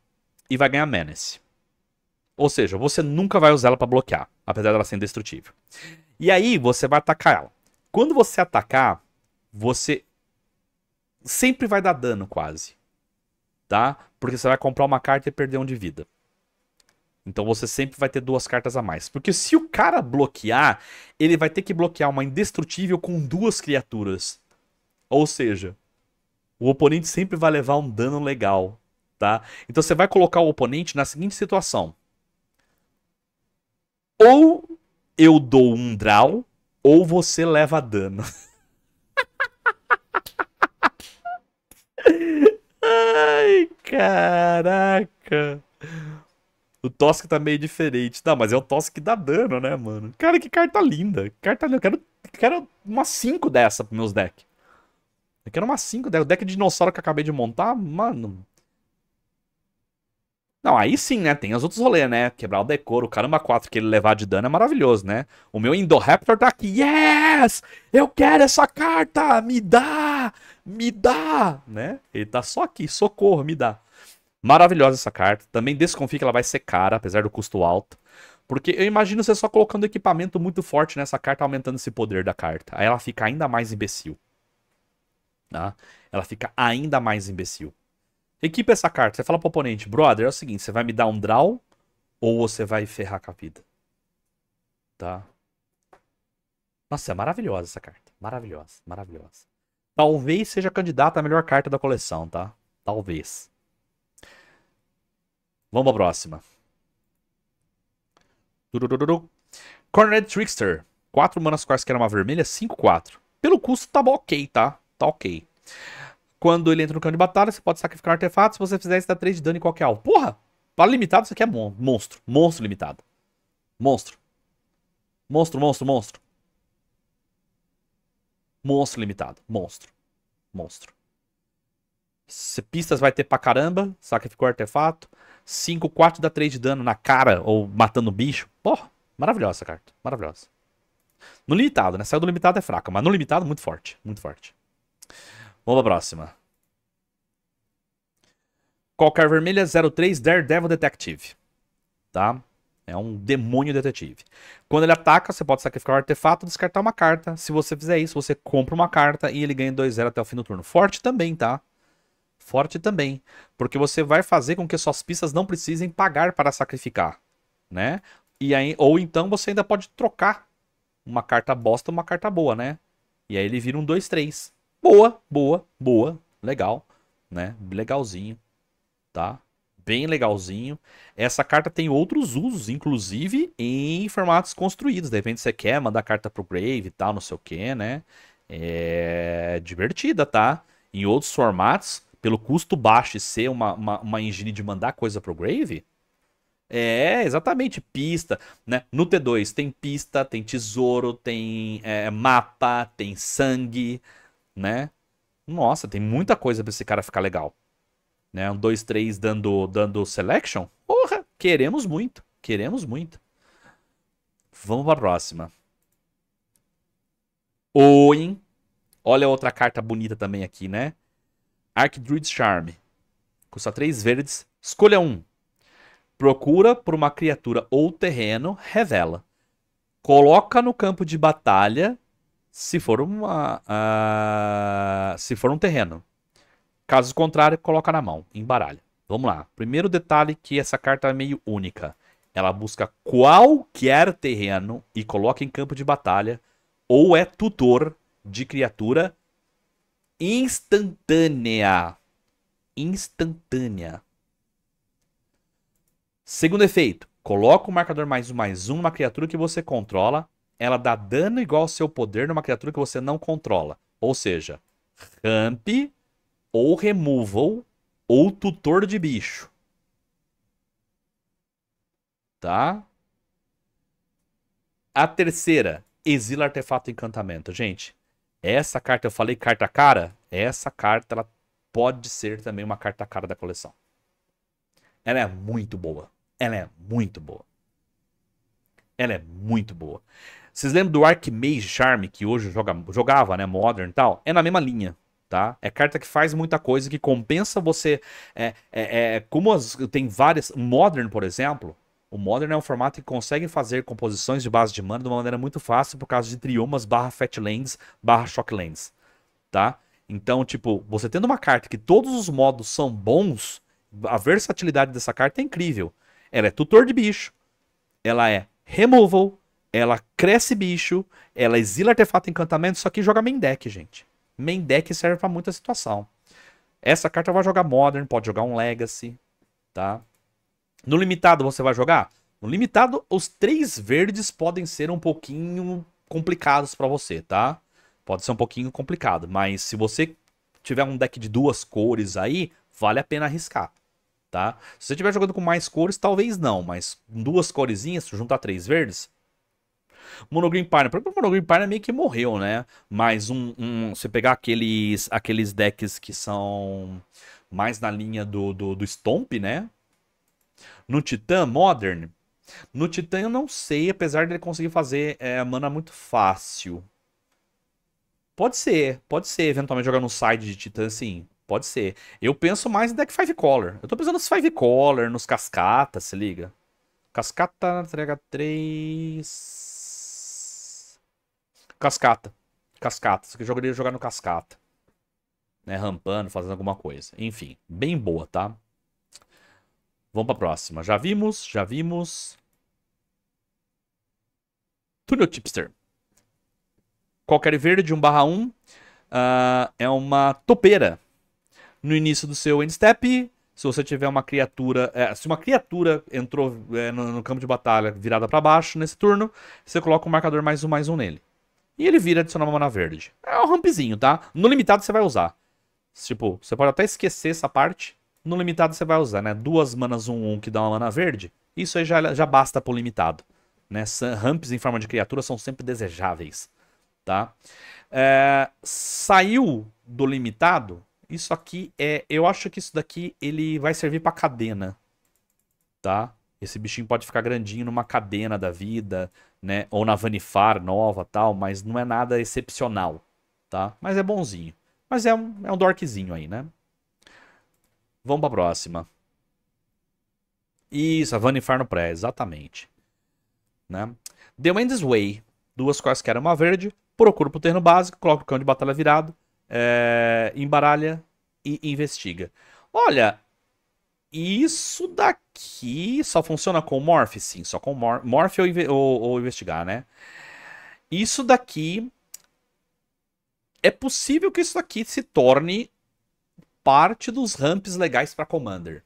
e vai ganhar menace. Ou seja, você nunca vai usar ela para bloquear, apesar dela ser indestrutível. E aí você vai atacar ela. Quando você atacar, você sempre vai dar dano quase, tá? Porque você vai comprar uma carta e perder um de vida. Então você sempre vai ter duas cartas a mais. Porque se o cara bloquear, ele vai ter que bloquear uma indestrutível com duas criaturas. Ou seja, o oponente sempre vai levar um dano legal, tá? Então você vai colocar o oponente na seguinte situação. Ou eu dou um draw, ou você leva dano. Ai, caraca. O Tosk tá meio diferente. Não, mas é o Tosk que dá dano, né, mano? Cara, que carta linda. Carta linda. Eu quero, quero umas 5 dessa pros meus decks. Eu quero umas 5 dessa. O deck de dinossauro que eu acabei de montar, mano. Não, aí sim, né? Tem os outros rolês, né? Quebrar o decoro, o caramba 4 que ele levar de dano é maravilhoso, né? O meu Indoraptor tá aqui. Yes! Eu quero essa carta! Me dá! me dá, né? Ele tá só aqui, socorro, me dá. Maravilhosa essa carta. Também desconfio que ela vai ser cara, apesar do custo alto. Porque eu imagino você só colocando equipamento muito forte nessa carta, aumentando esse poder da carta. Aí ela fica ainda mais imbecil. Tá? Ela fica ainda mais imbecil. Equipa essa carta. Você fala pro oponente, brother, é o seguinte, você vai me dar um draw ou você vai ferrar com a vida. Tá? Nossa, é maravilhosa essa carta. Maravilhosa, maravilhosa. Talvez seja candidata à melhor carta da coleção, tá? Talvez. Vamos pra próxima. Turururu. Cornered Trickster. 4 manas quaisquer uma vermelha, 5-4. Pelo custo tá ok, tá? Tá ok. Quando ele entra no campo de batalha, você pode sacrificar um artefato. Se você fizer isso, dá 3 de dano em qualquer alvo. Porra! Para limitado, isso aqui é monstro. Monstro limitado. Monstro. Monstro, monstro, monstro. Monstro limitado. Monstro. Monstro. Pistas vai ter pra caramba. Sacrificou artefato. 5, 4 dá 3 de dano na cara ou matando o bicho. Porra, maravilhosa essa carta. Maravilhosa. No limitado, né? Saiu do limitado é fraca, mas no limitado muito forte. Muito forte. Vamos pra próxima. Qualquer vermelha 03 é Daredevil Detective. Tá? É um demônio detetive. Quando ele ataca, você pode sacrificar um artefato e descartar uma carta. Se você fizer isso, você compra uma carta e ele ganha 2-0 até o fim do turno. Forte também, tá? Forte também. Porque você vai fazer com que suas pistas não precisem pagar para sacrificar. Né? E aí, ou então você ainda pode trocar uma carta bosta uma carta boa, né? E aí ele vira um 2-3. Boa, boa, boa. Legal. Né? Legalzinho. Tá? bem legalzinho. Essa carta tem outros usos, inclusive em formatos construídos. De repente você quer mandar carta pro Grave e tal, não sei o que, né? É divertida, tá? Em outros formatos, pelo custo baixo e ser uma, uma, uma engine de mandar coisa pro Grave, é, exatamente, pista, né? No T2 tem pista, tem tesouro, tem é, mapa, tem sangue, né? Nossa, tem muita coisa pra esse cara ficar legal. Né? Um 2-3 dando, dando selection. Porra, queremos muito. Queremos muito. Vamos para a próxima. Oin. Olha outra carta bonita também aqui, né? Archdruid Charm. Custa 3 verdes. Escolha um. Procura por uma criatura ou terreno, revela. Coloca no campo de batalha se for uma. Uh, se for um terreno. Caso contrário, coloca na mão, embaralha. Vamos lá. Primeiro detalhe que essa carta é meio única. Ela busca qualquer terreno e coloca em campo de batalha ou é tutor de criatura instantânea. Instantânea. Segundo efeito, coloca o marcador mais um mais um numa criatura que você controla. Ela dá dano igual ao seu poder numa criatura que você não controla. Ou seja, ramp ou removal ou tutor de bicho. Tá? A terceira, exila artefato encantamento. Gente, essa carta, eu falei carta cara, essa carta ela pode ser também uma carta cara da coleção. Ela é muito boa. Ela é muito boa. Ela é muito boa. Vocês lembram do Archmage Charm que hoje joga, jogava, né? Modern e tal? É na mesma linha tá? É carta que faz muita coisa, que compensa você. É, é, é como as, tem várias. Modern, por exemplo. O Modern é um formato que consegue fazer composições de base de mana de uma maneira muito fácil por causa de triomas barra fatlands barra shocklands, tá? Então, tipo, você tendo uma carta que todos os modos são bons, a versatilidade dessa carta é incrível. Ela é tutor de bicho, ela é removal, ela cresce bicho, ela exila artefato encantamento, só que joga main deck, gente. Main deck serve para muita situação. Essa carta vai jogar Modern, pode jogar um Legacy, tá? No limitado você vai jogar? No limitado, os três verdes podem ser um pouquinho complicados para você, tá? Pode ser um pouquinho complicado, mas se você tiver um deck de duas cores aí, vale a pena arriscar, tá? Se você estiver jogando com mais cores, talvez não, mas duas coresinhas, juntar três verdes, Monogreen Pioneer. O próprio Monogreen Pioneer meio que morreu, né? Mas um, um, você pegar aqueles, aqueles decks que são mais na linha do, do, do Stomp, né? No Titã Modern. No Titã eu não sei, apesar dele conseguir fazer é, mana muito fácil. Pode ser, pode ser, eventualmente jogar no side de Titã, sim. Pode ser. Eu penso mais em deck Five Color. Eu tô pensando nos Five Color, nos Cascata, se liga. Cascata, entrega 3. Cascata. Cascata. Isso aqui eu jogaria jogar no cascata. Né, rampando, fazendo alguma coisa. Enfim, bem boa, tá? Vamos pra próxima. Já vimos, já vimos. Túnel Tipster. Qualquer verde, 1 barra 1. Ah, é uma topeira. No início do seu end step, se você tiver uma criatura. É, se uma criatura entrou é, no, no, campo de batalha virada para baixo nesse turno, você coloca um marcador mais um mais um nele. E ele vira adicionar uma mana verde. É um rampzinho, tá? No limitado você vai usar. Tipo, você pode até esquecer essa parte. No limitado você vai usar, né? Duas manas 1-1 um, um, que dá uma mana verde. Isso aí já, já basta pro limitado. Né? Ramps em forma de criatura são sempre desejáveis, tá? É, saiu do limitado. Isso aqui é... Eu acho que isso daqui ele vai servir pra cadena, tá? Esse bichinho pode ficar grandinho numa cadena da vida, né? Ou na Vanifar nova tal, mas não é nada excepcional, tá? Mas é bonzinho. Mas é um, é um dorkzinho aí, né? Vamos pra próxima. Isso, a Vanifar no pré, exatamente. Né? The Wind's Way. Duas quaisquer, uma verde. Procura pro terreno básico, coloca o cão de batalha virado, é, embaralha e investiga. Olha, isso daqui só funciona com Morph, sim. Só com Mor Morph ou, ou, ou investigar, né? Isso daqui. É possível que isso daqui se torne parte dos ramps legais para Commander.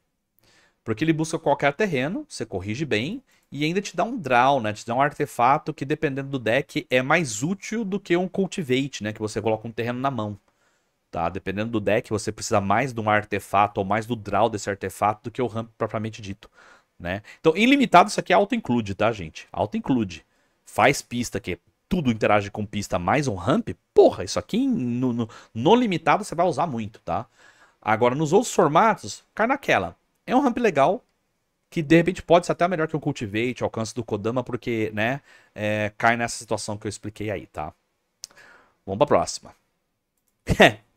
Porque ele busca qualquer terreno, você corrige bem, e ainda te dá um draw, né? Te dá um artefato que, dependendo do deck, é mais útil do que um cultivate, né? Que você coloca um terreno na mão. Tá? Dependendo do deck, você precisa mais de um artefato ou mais do draw desse artefato do que o ramp propriamente dito. Né? Então, ilimitado, isso aqui é auto-include, tá, gente? Auto-include. Faz pista, que tudo interage com pista mais um ramp. Porra, isso aqui no, no, no limitado você vai usar muito, tá? Agora, nos outros formatos, cai naquela. É um ramp legal, que de repente pode ser até melhor que o Cultivate, o alcance do Kodama, porque, né, é, cai nessa situação que eu expliquei aí, tá? Vamos pra próxima.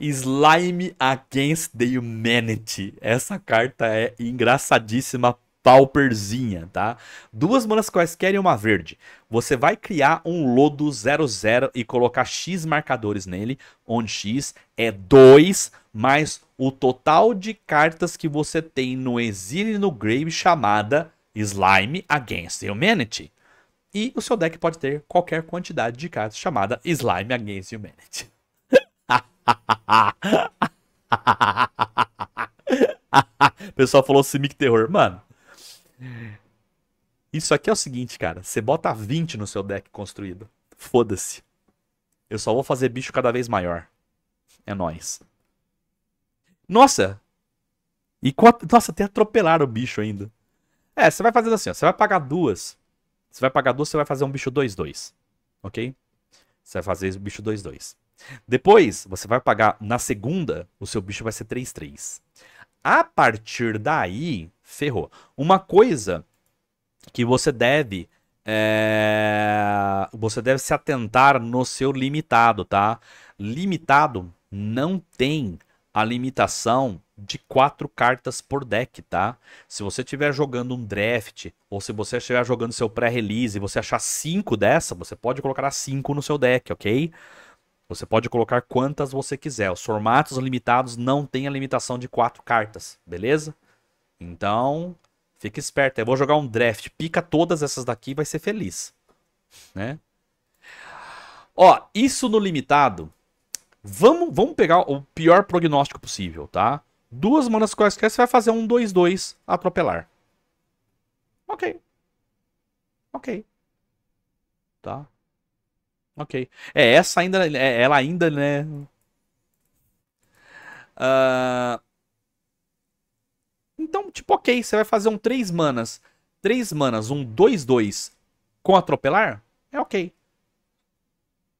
Slime Against the Humanity. Essa carta é engraçadíssima, pauperzinha, tá? Duas manas quaisquer e uma verde. Você vai criar um lodo 00 e colocar X marcadores nele, onde X é 2 mais o total de cartas que você tem no exílio e no grave chamada Slime Against the Humanity. E o seu deck pode ter qualquer quantidade de cartas chamada Slime Against the Humanity. pessoal falou Simic Terror. Mano, isso aqui é o seguinte, cara. Você bota 20 no seu deck construído. Foda-se. Eu só vou fazer bicho cada vez maior. É nóis. Nossa! E quanto... Nossa, até atropelar o bicho ainda. É, você vai fazendo assim, ó. Você vai pagar duas. Você vai pagar duas, você vai fazer um bicho 2-2. Ok? Você vai fazer o bicho 2-2. Depois, você vai pagar na segunda, o seu bicho vai ser 3-3. A partir daí, ferrou. Uma coisa que você deve. É... Você deve se atentar no seu limitado, tá? Limitado não tem a limitação de quatro cartas por deck, tá? Se você estiver jogando um draft, ou se você estiver jogando seu pré-release e você achar cinco dessa, você pode colocar cinco no seu deck, ok? Você pode colocar quantas você quiser. Os formatos limitados não tem a limitação de quatro cartas, beleza? Então, fique esperto. Eu vou jogar um draft. Pica todas essas daqui vai ser feliz. Né? Ó, isso no limitado. Vamos, vamos pegar o pior prognóstico possível, tá? Duas manas quaisquer, você vai fazer um 2-2 atropelar. Ok. Ok. Tá? Ok. É, essa ainda. É, ela ainda, né? Uh... Então, tipo, ok, você vai fazer um 3 manas. 3 manas, um 2-2 com atropelar? É ok.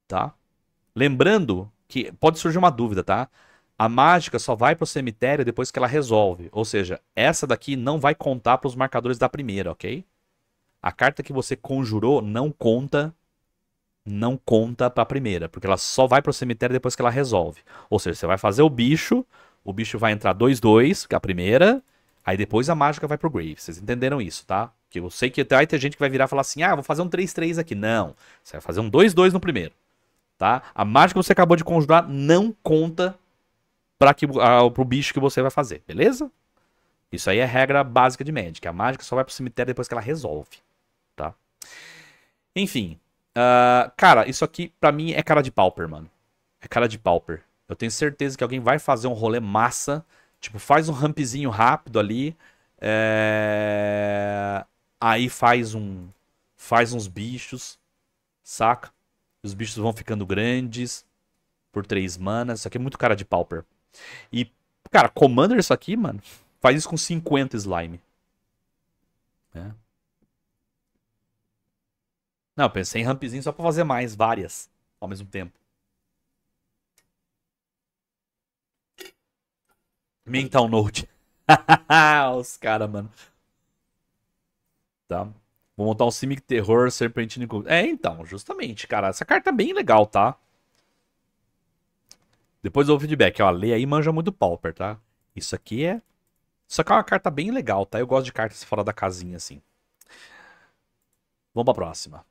Tá? Lembrando que pode surgir uma dúvida, tá? A mágica só vai pro cemitério depois que ela resolve. Ou seja, essa daqui não vai contar pros marcadores da primeira, ok? A carta que você conjurou não conta não conta para a primeira, porque ela só vai para o cemitério depois que ela resolve. Ou seja, você vai fazer o bicho, o bicho vai entrar 2-2, que é a primeira, aí depois a mágica vai pro grave. Vocês entenderam isso, tá? Que eu sei que vai ter gente que vai virar e falar assim: "Ah, vou fazer um 3-3 aqui". Não, você vai fazer um 2-2 no primeiro, tá? A mágica que você acabou de conjurar não conta para o pro bicho que você vai fazer, beleza? Isso aí é regra básica de Magic. A mágica só vai pro cemitério depois que ela resolve, tá? Enfim, Uh, cara, isso aqui para mim é cara de pauper, mano. É cara de pauper. Eu tenho certeza que alguém vai fazer um rolê massa. Tipo, faz um rampzinho rápido ali. É... Aí faz um. Faz uns bichos. Saca? Os bichos vão ficando grandes. Por três manas. Isso aqui é muito cara de pauper. E, cara, Commander isso aqui, mano. Faz isso com 50 slime. Né? Não, eu pensei em rampzinho só pra fazer mais, várias, ao mesmo tempo. Mental Note. Os caras, mano. Tá. Vou montar um Simic Terror Serpentino. É, então, justamente, cara. Essa carta é bem legal, tá? Depois dou o feedback, ó. Lê aí manja muito Pauper, tá? Isso aqui é. Isso aqui é uma carta bem legal, tá? Eu gosto de cartas fora da casinha, assim. Vamos pra próxima.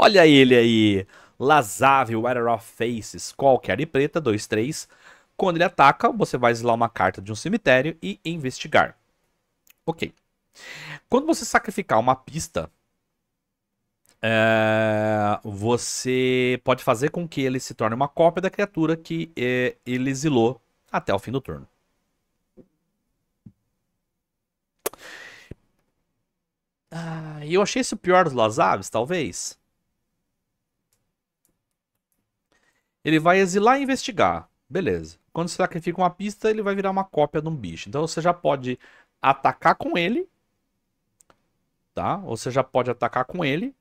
Olha ele aí. Lazave, Water of Faces, qualquer e preta, 2-3. Quando ele ataca, você vai exilar uma carta de um cemitério e investigar. Ok. Quando você sacrificar uma pista, é, você pode fazer com que ele se torne uma cópia da criatura que é, ele exilou até o fim do turno. Ah, eu achei esse o pior dos Lazaves, talvez. Ele vai exilar e investigar. Beleza. Quando você sacrifica uma pista, ele vai virar uma cópia de um bicho. Então você já pode atacar com ele. Tá? Ou você já pode atacar com ele.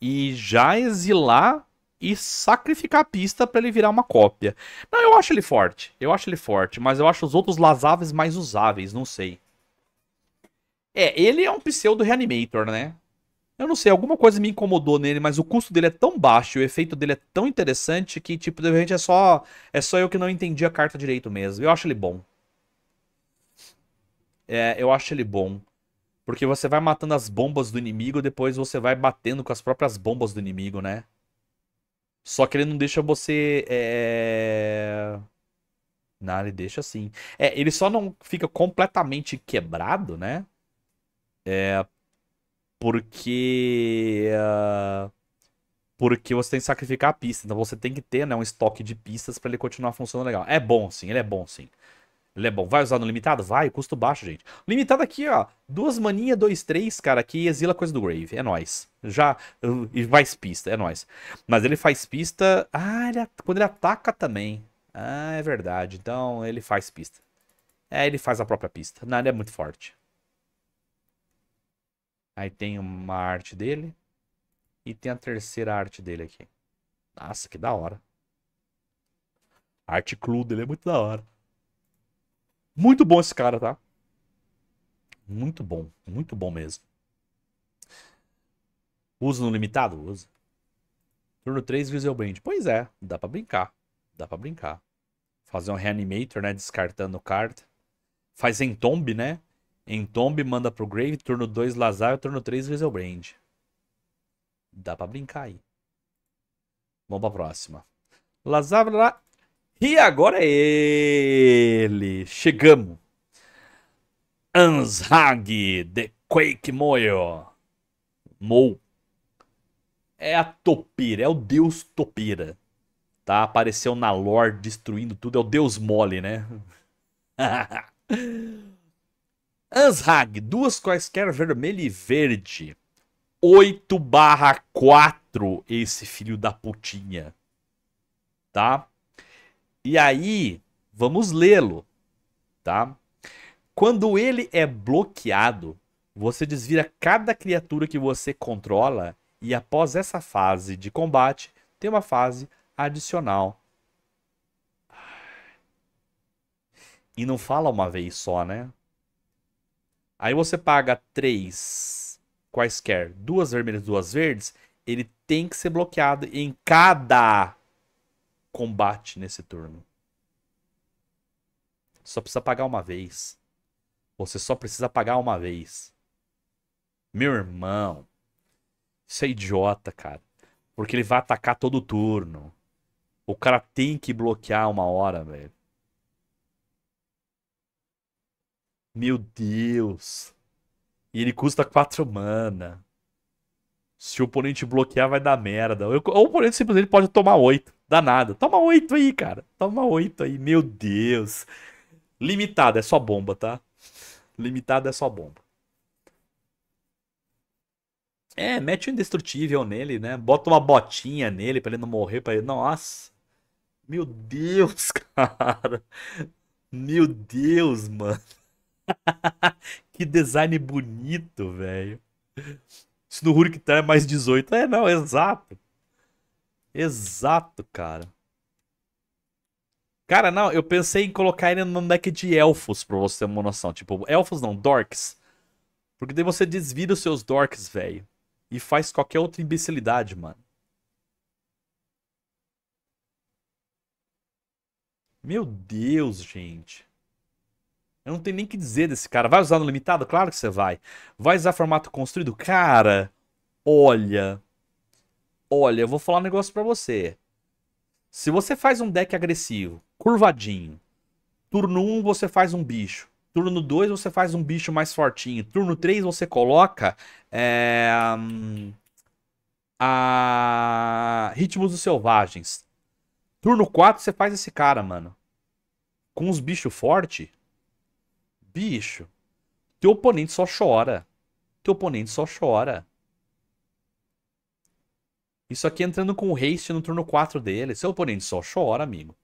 E já exilar e sacrificar a pista para ele virar uma cópia. Não, eu acho ele forte. Eu acho ele forte, mas eu acho os outros lazáveis mais usáveis, não sei. É, ele é um pseudo reanimator, né? Eu não sei, alguma coisa me incomodou nele, mas o custo dele é tão baixo, o efeito dele é tão interessante que, tipo, de repente é só, é só eu que não entendi a carta direito mesmo. Eu acho ele bom. É, eu acho ele bom. Porque você vai matando as bombas do inimigo, depois você vai batendo com as próprias bombas do inimigo, né? Só que ele não deixa você. É... Não, ele deixa assim. É, ele só não fica completamente quebrado, né? É, porque. Uh, porque você tem que sacrificar a pista. Então você tem que ter né, um estoque de pistas para ele continuar funcionando legal. É bom, sim, ele é bom, sim. Ele é bom. Vai usar no limitado? Vai, custo baixo, gente. Limitado aqui, ó. Duas maninha, dois, três, cara, aqui exila coisa do Grave. É nóis. Já. Uh, e faz pista, é nóis. Mas ele faz pista. Ah, ele, quando ele ataca também. Ah, é verdade. Então ele faz pista. É, ele faz a própria pista. Não, ele é muito forte. Aí tem uma arte dele. E tem a terceira arte dele aqui. Nossa, que da hora. A arte clube dele é muito da hora. Muito bom esse cara, tá? Muito bom. Muito bom mesmo. Usa no limitado? Usa. Turno 3, Visual Band. Pois é, dá pra brincar. Dá pra brincar. Fazer um reanimator, né? Descartando carta. Faz entombe, né? Entombe manda pro Grave, turno 2 Lazar, turno 3 Weaselbrand. Dá pra brincar aí. Vamos pra próxima. Lazar. E agora é ele! Chegamos! Anshag de Quake Moyo. Mou. É a Topira, é o deus Topira. Tá? Apareceu na lore destruindo tudo, é o deus mole, né? Anshag, duas quaisquer vermelho e verde. 8 barra 4 esse filho da putinha. Tá? E aí, vamos lê-lo, tá? Quando ele é bloqueado, você desvira cada criatura que você controla e após essa fase de combate, tem uma fase adicional. E não fala uma vez só, né? Aí você paga três quaisquer, duas vermelhas, duas verdes, ele tem que ser bloqueado em cada combate nesse turno. Só precisa pagar uma vez. Você só precisa pagar uma vez. Meu irmão, isso é idiota, cara. Porque ele vai atacar todo turno. O cara tem que bloquear uma hora, velho. Meu Deus. E ele custa 4 mana. Se o oponente bloquear, vai dar merda. O oponente simplesmente pode tomar 8. Dá nada. Toma 8 aí, cara. Toma 8 aí. Meu Deus. Limitado é só bomba, tá? Limitado é só bomba. É, mete o um indestrutível nele, né? Bota uma botinha nele pra ele não morrer. Pra ele... Nossa. Meu Deus, cara. Meu Deus, mano. que design bonito, velho. Isso no Hurik é mais 18. É, não, exato. Exato, cara. Cara, não, eu pensei em colocar ele no deck de elfos, pra você ter uma noção. Tipo, elfos não, dorks. Porque daí você desvira os seus dorks, velho. E faz qualquer outra imbecilidade, mano. Meu Deus, gente. Eu não tenho nem que dizer desse cara. Vai usar no limitado? Claro que você vai. Vai usar formato construído? Cara, olha. Olha, eu vou falar um negócio pra você. Se você faz um deck agressivo, curvadinho, turno 1 você faz um bicho. Turno 2 você faz um bicho mais fortinho. Turno 3 você coloca. É, hum, a... Ritmos dos Selvagens. Turno 4 você faz esse cara, mano. Com os bichos fortes. Bicho, teu oponente só chora. Teu oponente só chora. Isso aqui entrando com o haste no turno 4 dele. Seu oponente só chora, amigo.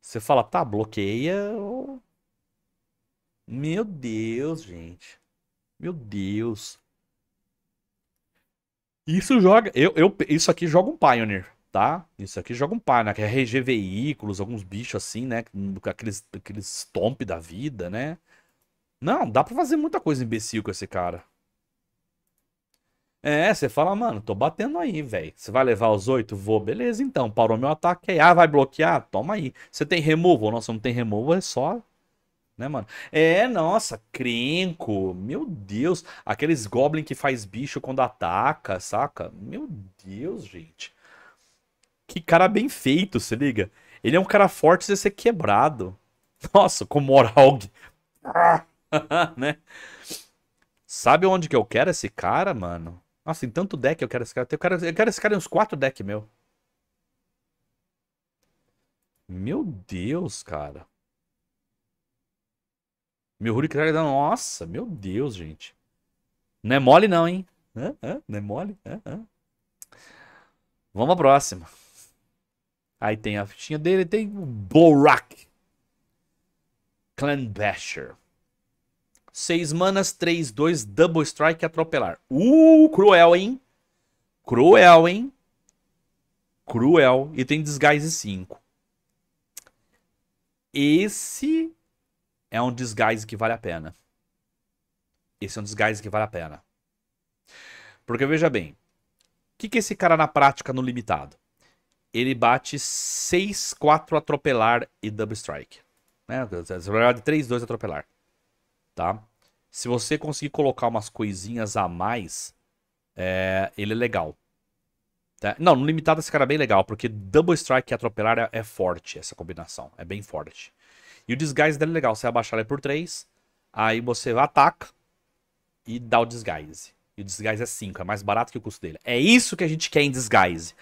Você fala, tá, bloqueia. Meu Deus, gente. Meu Deus. Isso joga. Eu, eu, isso aqui joga um Pioneer tá? Isso aqui joga um par, né? Que é RG Veículos, alguns bichos assim, né? Hum, aqueles, aqueles stomp da vida, né? Não, dá pra fazer muita coisa imbecil com esse cara. É, você fala, mano, tô batendo aí, velho. Você vai levar os oito? Vou. Beleza, então. Parou meu ataque aí. Ah, vai bloquear? Toma aí. Você tem removal? Nossa, não tem removal, é só né, mano? É, nossa, crenco, meu Deus, aqueles goblin que faz bicho quando ataca, saca? Meu Deus, gente. Que cara bem feito, se liga. Ele é um cara forte sem ser quebrado. Nossa, com moral. né? Sabe onde que eu quero esse cara, mano? Nossa, tem tanto deck eu quero esse cara. Eu quero, eu quero esse cara em uns quatro decks, meu. Meu Deus, cara. Meu Rurik tá Nossa, meu Deus, gente. Não é mole, não, hein? Hã? Hã? Não é mole? Hã? Vamos pra próxima. Aí tem a fichinha dele, tem o Borak, Clan Basher. 6 manas, 3, 2, Double Strike, atropelar. Uh, cruel, hein? Cruel, hein? Cruel. E tem Disguise 5. Esse é um disguise que vale a pena. Esse é um disguise que vale a pena. Porque veja bem, o que, que esse cara na prática no limitado? ele bate 6-4 atropelar e double strike. Né? verdade vai de 3-2 atropelar. Tá? Se você conseguir colocar umas coisinhas a mais, é, ele é legal. Tá? Não, no limitado esse cara é bem legal, porque double strike e atropelar é, é forte essa combinação. É bem forte. E o disguise dele é legal. Você abaixar ele por 3, aí você ataca e dá o disguise. E o disguise é 5, é mais barato que o custo dele. É isso que a gente quer em disguise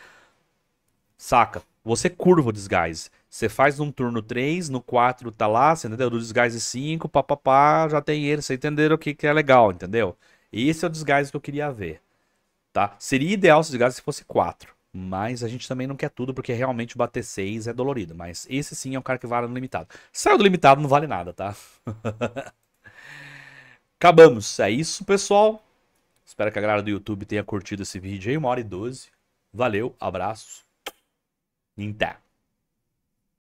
saca? Você curva o desgaste. Você faz num turno 3, no 4 tá lá, você entendeu? Do desgaste 5, papapá, já tem ele. você entenderam o que, que é legal, entendeu? Esse é o desgaste que eu queria ver, tá? Seria ideal se o desgaste fosse 4. Mas a gente também não quer tudo, porque realmente bater 6 é dolorido. Mas esse sim é um cara que vale no limitado. Saiu do limitado, não vale nada, tá? Acabamos. É isso, pessoal. Espero que a galera do YouTube tenha curtido esse vídeo aí. Uma hora e 12. Valeu, abraços. intact.